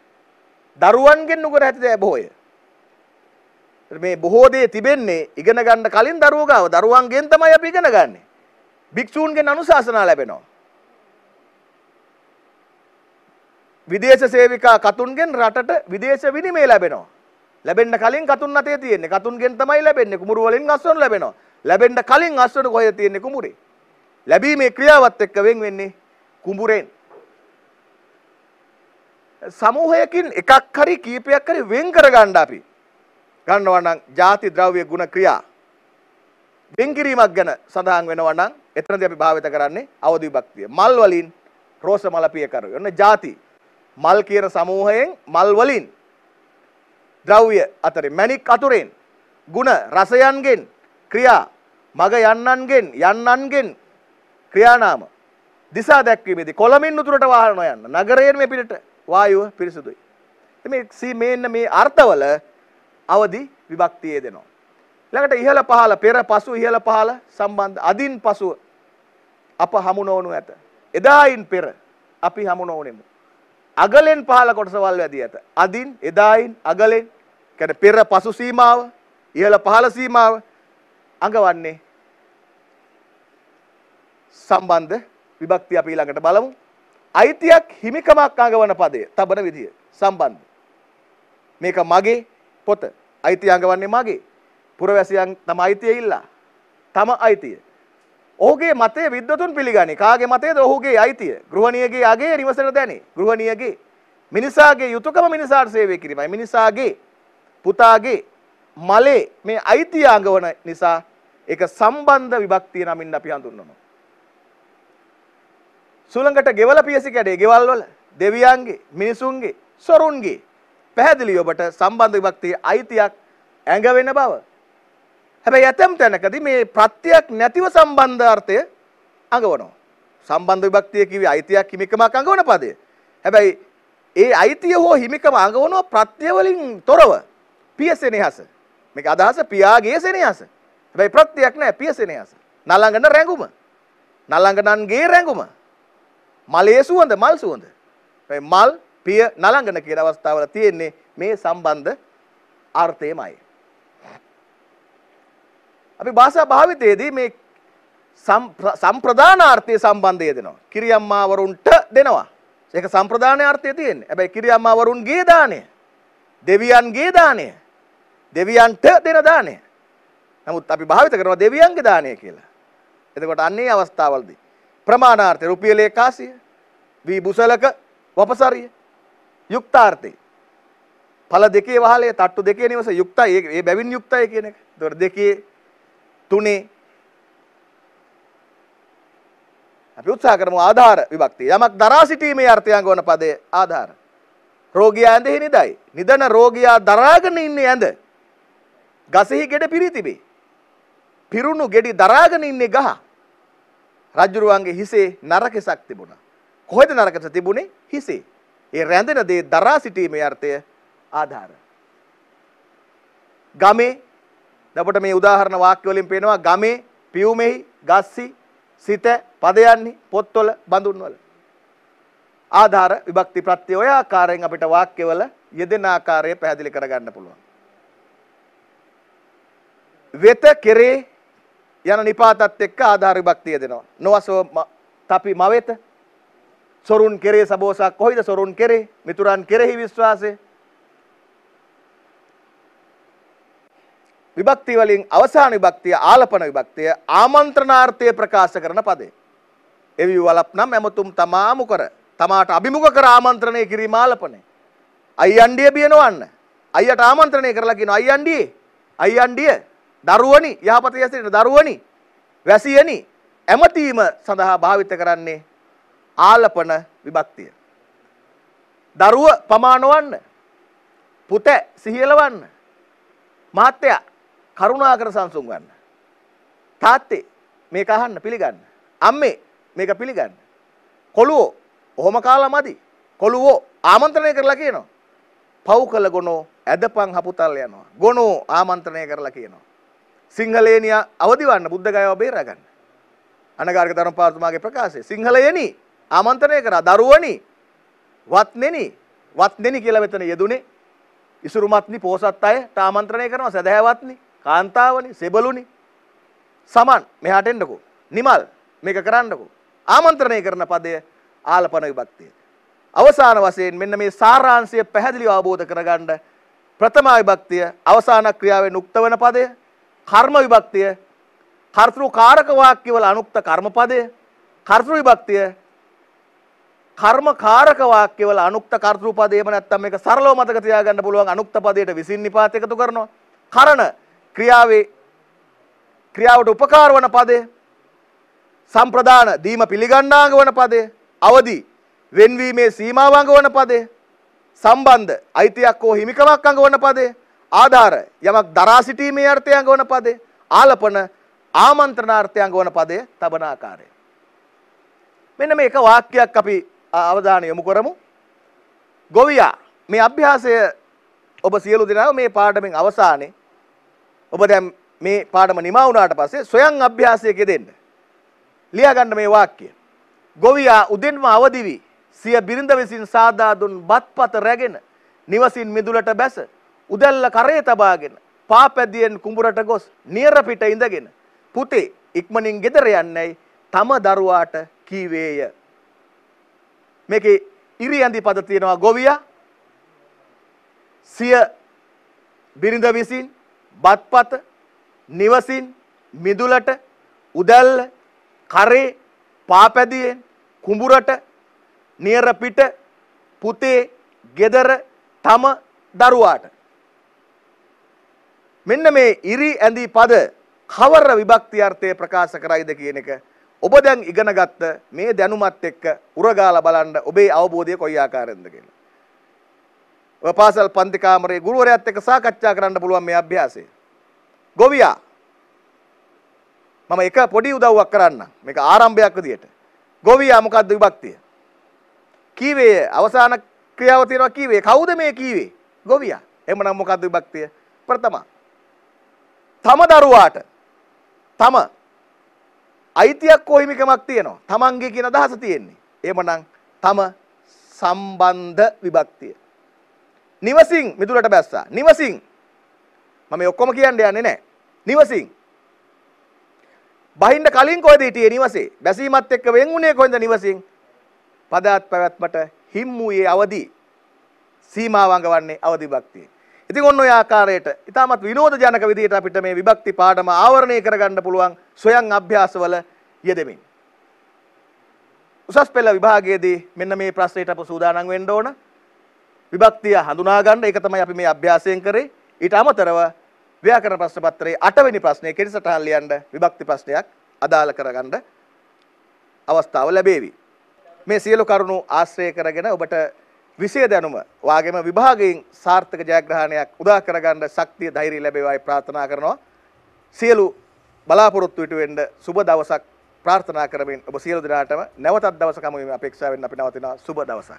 දරුවන්ගෙන් නුකර ඇති දෑ බොහෝය මේ බොහෝ දේ තිබෙන්නේ ඉගෙන ගන්න කලින් දරුවෝ ගාව දරුවන්ගෙන් තමයි අපි ඉගෙන ගන්නේ භික්ෂූන්ගෙන් අනුශාසනා ලැබෙනවා. විදේශ සේවිකා කතුන්ගෙන් රටට විදේශ විනිමය ලැබෙනවා. ලැබෙන්න කලින් කතුන් අතේ තියෙන්නේ. කතුන්ගෙන් තමයි ලැබෙන්නේ. කුඹුරු වලින් අස්වනු ලැබෙනවා. ලැබෙන්න කලින් අස්වනු කොහෙද තියෙන්නේ කුඹුරේ. ලැබීමේ ක්‍රියාවත් එක්ක වෙන් වෙන්නේ කුඹුරෙන්. සමූහයකින් එකක් හරි කීපයක් හරි වෙන් කරගන්න අපි. ගන්නවා නම් ಜಾති ද්‍රව්‍ය ගුණ ක්‍රියා. වෙන් කිරීමක් ගැන සඳහන් වෙනවා නම් එතනදී අපි භාවිත කරන්නේ අවදි විභක්තිය. මල් වලින් රෝස මල පියකරු. ඔන්න ಜಾති. මල් කියන සමූහයෙන් මල් වලින් ද්‍රව්‍ය අතරේ මණික් අතුරෙන් ಗುಣ රසයන්ගෙන් ක්‍රියා මග යන්නන්ගෙන් යන්නන්ගෙන් ක්‍රියානාම දිසා දැක්වීමේදී කොළමින් උතුරට වාහන යන්න නගරයෙන් මේ පිටට වායුව පිරිසුදුයි. මේ සීමේන්න මේ අර්ථවල අවදි විභක්තියේ දෙනවා. ඊළඟට ඉහළ පහළ පෙර පසු ඉහළ පහළ සම්බන්ධ අදින් පසු අප හමුණෝනු ඇත. එදායින් පෙර අපි හමුණෝනෙමු. අගලෙන් පහල කොටසවල් ඇදී ඇත. අදින් එදායින් අගලෙන් කැන පෙර පසු සීමාව ඉහළ පහළ සීමාව අඟවන්නේ සම්බන්ධ විභක්ති අපි ළඟට බලමු. අයිතියක් හිමිකමක් අඟවන පදය තබන විදිය සම්බන්ධ. මේක මගේ පොත අයිතිය අඟවන්නේ මගේ. පුරවැසියන් තම අයිතිය ඉල්ලා. තම අයිතිය. ඔහුගේ මතය විද්වතුන් පිළිගනි කාගේ මතයද ඔහුගේ අයිතිය ගෘහණියගේ අගේ නිවසට දැනේ ගෘහණියගේ මිනිසාගේ යුතුයකම මිනිසාට සේවය කිරීමයි මිනිසාගේ පුතාගේ මලේ මේ අයිතිය අඟවන නිසා ඒක සම්බන්ධ විභක්තිය නමින් අපි හඳුන්වනවා සුළඟට ගෙවල පියසි කැඩේ ගෙවල් වල දෙවියන්ගේ මිනිසුන්ගේ සොරුන්ගේ පැහැදිලි ඔබට සම්බන්ධ විභක්තියේ අයිතියක් ඇඟවෙන බව හැබැයි ඇතම් තැනකදී මේ ප්‍රත්‍යක් නැතිව සම්බන්ධාර්ථය අඟවනවා. සම්බන්ධ විභක්තිය කිවි අයිතියක් හිමිකමක් අඟවන පදය. හැබැයි ඒ අයිතිය හෝ හිමිකම අඟවනවා ප්‍රත්‍ය වලින් තොරව. පියසෙනෙහස. මේක අදහස පියාගේ සෙනෙහස. හැබැයි ප්‍රත්‍යක් නැහැ පියසෙනෙහස. නලංගන රැඟුම. නලංගනන්ගේ රැඟුම. මලේ සුවඳ මල් සුවඳ. මල් පිය නලංගන කියන අවස්ථාවල තියෙන්නේ මේ සම්බන්ධ අර්ථයමයි. අපි භාෂා භාවිතයේදී මේ සම්ප්‍රදානාර්ථය සම්බන්ධය දෙනවා. කිරියම්මාවරුන්ට දෙනවා. ඒක සම්ප්‍රදානාර්ථය තියෙන්නේ. හැබැයි කිරියම්මාවරුන්ගේ දාණය. දෙවියන්ගේ දාණය. දෙවියන්ට දෙන දාණය. නමුත් අපි භාවිත කරනවා දෙවියන්ගේ දාණය කියලා. එතකොට අන්නේ අවස්ථාවවලදී ප්‍රමාණාර්ථය රුපියල 81 වී බුසලක වපසරිය යුක්තාර්ථේ ඵල දෙකේ වහලේ තට්ටු දෙකේ නිවස යුක්තයි ඒ බැවින් යුක්තයි කියන එක. එතකොට දෙකේ තුනේ අපි උත්සාහ කරමු ආධාර විභක්තිය. යමක් දරා සිටීමේ අර්ථයන් ගොන පදය ආධාර. රෝගියා ඇඳෙහි නිදයි. නිදන රෝගියා දරාගෙන ඉන්නේ ඇඳ. ගසෙහි ගෙඩ පිරිතිබේ. පිරුණු ගෙඩි දරාගෙන ඉන්නේ ගහ. රජුරුවන්ගේ හිසේ නරකෙසක් තිබුණා. කොහෙද නරකෙස තිබුණේ? හිසේ. ඒ රැඳෙන දේ දරා සිටීමේ අර්ථය ආධාර. ගමේ අපට මේ උදාහරණ වාක්‍ය වලින් පේනවා ගමේ, පියුමෙහි, ගස්සි, සිත, පදයන්හි, පොත්වල, බඳුන්වල. ආධාර විභක්ති ප්‍රත්‍ය ඔය ආකාරයෙන් අපිට වාක්‍යවල යෙදෙන ආකාරය පැහැදිලි කරගන්න පුළුවන්. වෙත කෙරේ යන නිපාතත් එක්ක ආධාර විභක්තිය දෙනවා. නොවසෝ tapi මවෙත සොරුන් කෙරේ සබෝසක් කොයිද සොරුන් කෙරේ මිතුරන් කෙරෙහි විශ්වාසය විභක්ති වලින් අවසාන විභක්තිය ආලපන විභක්තිය ආමන්ත්‍රණාර්ථය ප්‍රකාශ කරන පදේ. එවි වලප් නම් ඇමතුම් තමාමු කර තමාට අභිමුඛ කර ආමන්ත්‍රණය කිරීම ආලපනේ. අයියන්ඩිය බියනවන්න. අයියට ආමන්ත්‍රණය කරලා කියනවා අයියන්ඩිය. අයියන්ඩිය දරුවනි යහපත යසිරෙන දරුවනි වැසියනි ඇමතීම සඳහා භාවිත කරන්නේ ආලපන විභක්තිය. දරුව පමාණවන්න. පුත සිහියලවන්න. මහත්තයා කරුණාකර සංසුන් වන්න. තාත්තේ මේක අහන්න පිළිගන්න. අම්මේ මේක පිළිගන්න. කොළුවෝ ඔහොම කාලා මදි. කොළුවෝ ආමන්ත්‍රණය කරලා කියනවා. පව් කළ ගොනෝ ඇදපන් හපුතල් යනවා. ගොනෝ ආමන්ත්‍රණය කරලා කියනවා. සිංහලේනියා අවදිවන්න බුද්ධ ගයාව බේරා ගන්න. අනගාරික ධර්මපාලතුමාගේ ප්‍රකාශය. සිංහලයනි ආමන්ත්‍රණය කරා දරුවනි වත්නෙනි වත්නෙනි කියලා මෙතන යෙදුනේ ඉසුරුමත්නි පෝසත් අය ආමන්ත්‍රණය කරනවා සදහැවත්නි කාන්තාවනි සෙබලුනි සමන් මෙහාට එන්නකෝ නිමල් මේක කරන්නකෝ ආමන්ත්‍රණය කරන පදය ආලපන විභක්තිය අවසාන වශයෙන් මෙන්න මේ සාරාංශය පැහැදිලිව අවබෝධ කරගන්න ප්‍රථම විභක්තිය අවසාන ක්‍රියාවෙන් උක්ත වෙන පදය කර්ම විභක්තිය කර්තෘ කාරක වාක්‍ය වල අනුක්ත කර්ම පදය කර්තෘ විභක්තිය කර්ම කාරක වාක්‍ය වල අනුක්ත කර්තෘ පදය එහෙම නැත්නම් මේක සරලව මතක තියාගන්න පුළුවන් අනුක්ත පදයට විසින් නිපාත එකතු කරනවා කරණ ක්‍රියාවේ ක්‍රියාවට උපකාර වන පදය සම්ප්‍රදාන දීම පිළිගන්නාග වන පදය අවදි වෙන්වීමේ සීමාවංග වන පදය සම්බන්ධ අයිතියක් හෝ හිමිකමක් අඟ වන පදේ ආධාර යමක් දරා සිටීමේ අර්ථය අඟ වන පදේ ආලපන ආමන්ත්‍රණාර්ථය අඟ වන පදය තබන ආකාරය මෙන්න මේක වාක්‍යයක් අපි අවධානය යොමු කරමු ගොවියා මේ අභ්‍යාසය ඔබ සියලු දෙනා මේ පාඩමෙන් අවසානයේ ඔබ දැන් මේ පාඩම නිමා වුණාට පස්සේ සොයන් අභ්‍යාසයක දෙන්න. ලියාගන්න මේ වාක්‍යය. ගොවියා උදෙන්ම අවදි වී සිය බිරිඳ විසින් සාදා දුන් බත්පත රැගෙන නිවසින් මිදුලට බැස උදැල්ල කරේ තබාගෙන පාපැදියෙන් කුඹරට ගොස් නියර පිට ඉඳගෙන පුතේ ඉක්මනින් ගෙදර යන්නයි තම දරුවාට කීවේය. මේකේ ඉරි ඇඳි පද තියෙනවා ගොවියා සිය බිරිඳ විසින් බත්පත නිවසින් මිදුලට උදැල්ල කරේ පාපැදියෙන් කුඹුරට නියරපිට පුතේ ගෙදර තම දරුවාට. මෙන්න මේ ඉරි ඇඳී පද කවර විභක්තියර්ථය ප්‍රකාශ කරයිද කියන එක ඔබ දැන් ඉගෙනගත්ත මේ දැනුමත් එක්ක උරගාල බලන්න ඔබේ අවබෝධය කොයි ආකාරයෙන්ද කියලා. ඔය පාසල් පන්ති කාමරයේ ගුරුවරයාත් එක්ක සාකච්ඡා කරන්න පුළුවන් මේ අභ්‍යාසය. ගොවියා මම එක පොඩි උදව්වක් කරන්න. මේක ආරම්භයක් විදියට. ගොවියා මොකද්ද විභක්තිය? කීවේ අවසාන ක්‍රියාව තියෙනවා කීවේ. කවුද මේ කීවේ? ගොවියා. එහෙමනම් මොකද්ද විභක්තිය? ප්‍රථම. තම දරුවාට තම අයිතියක් කොහිමිකමක් තියෙනවා. තමන්ගේ කියන අදහස තියෙන්නේ. එහෙමනම් තම සම්බන්ධ විභක්තිය. නිවසින් මිදුලට බැස්සා. නිවසින්. මම මේ ඔක්කොම කියන්න යන්නේ නැහැ. නිවසින්. බහින්න කලින් කොහෙද හිටියේ නිවසේ? බැසීමත් එක්ක වෙන් වුණේ කොහෙන්ද නිවසින්? පදාත් පැවැත්මට හිම්මුයේ අවදි සීමාවංග වන්නේ අවදි භක්තිය. ඉතින් ඔන්න ඔය ආකාරයට ඉතාමත් විනෝදජනක විදිහට අපිට මේ විභක්ති පාඩම ආවරණය කරගන්න පුළුවන් සොයන් අභ්‍යාසවල යෙදෙමින්. උසස් පෙළ විභාගයේදී මෙන්න මේ ප්‍රශ්නයට අප සූදානම් වෙන්න ඕන. විභක්තිය හඳුනා ගන්න ඒක තමයි අපි මේ අභ්‍යාසයෙන් කරේ. ඊට අමතරව ව්‍යාකරණ ප්‍රශ්න පත්‍රයේ 8 වෙනි ප්‍රශ්නේ කෙටිසටහන් ලියන්න විභක්ති ප්‍රශ්නයක් අදාළ කරගන්න අවස්ථාව ලැබේවි. මේ සියලු කරුණු ආශ්‍රය කරගෙන ඔබට විෂය දැනුම වාගේම විභාගයෙන් සාර්ථක ජයග්‍රහණයක් උදා කරගන්න ශක්තිය ධෛර්යය ලැබේවායි ප්‍රාර්ථනා කරනවා. සියලු බලාපොරොත්තු ඉටු වෙන්න සුබ දවසක් ප්‍රාර්ථනා කරමින් ඔබ සියලු දෙනාටම නැවතත් දවසකම අපේක්ෂාවෙන් අපි නවතිනවා සුබ දවසක්.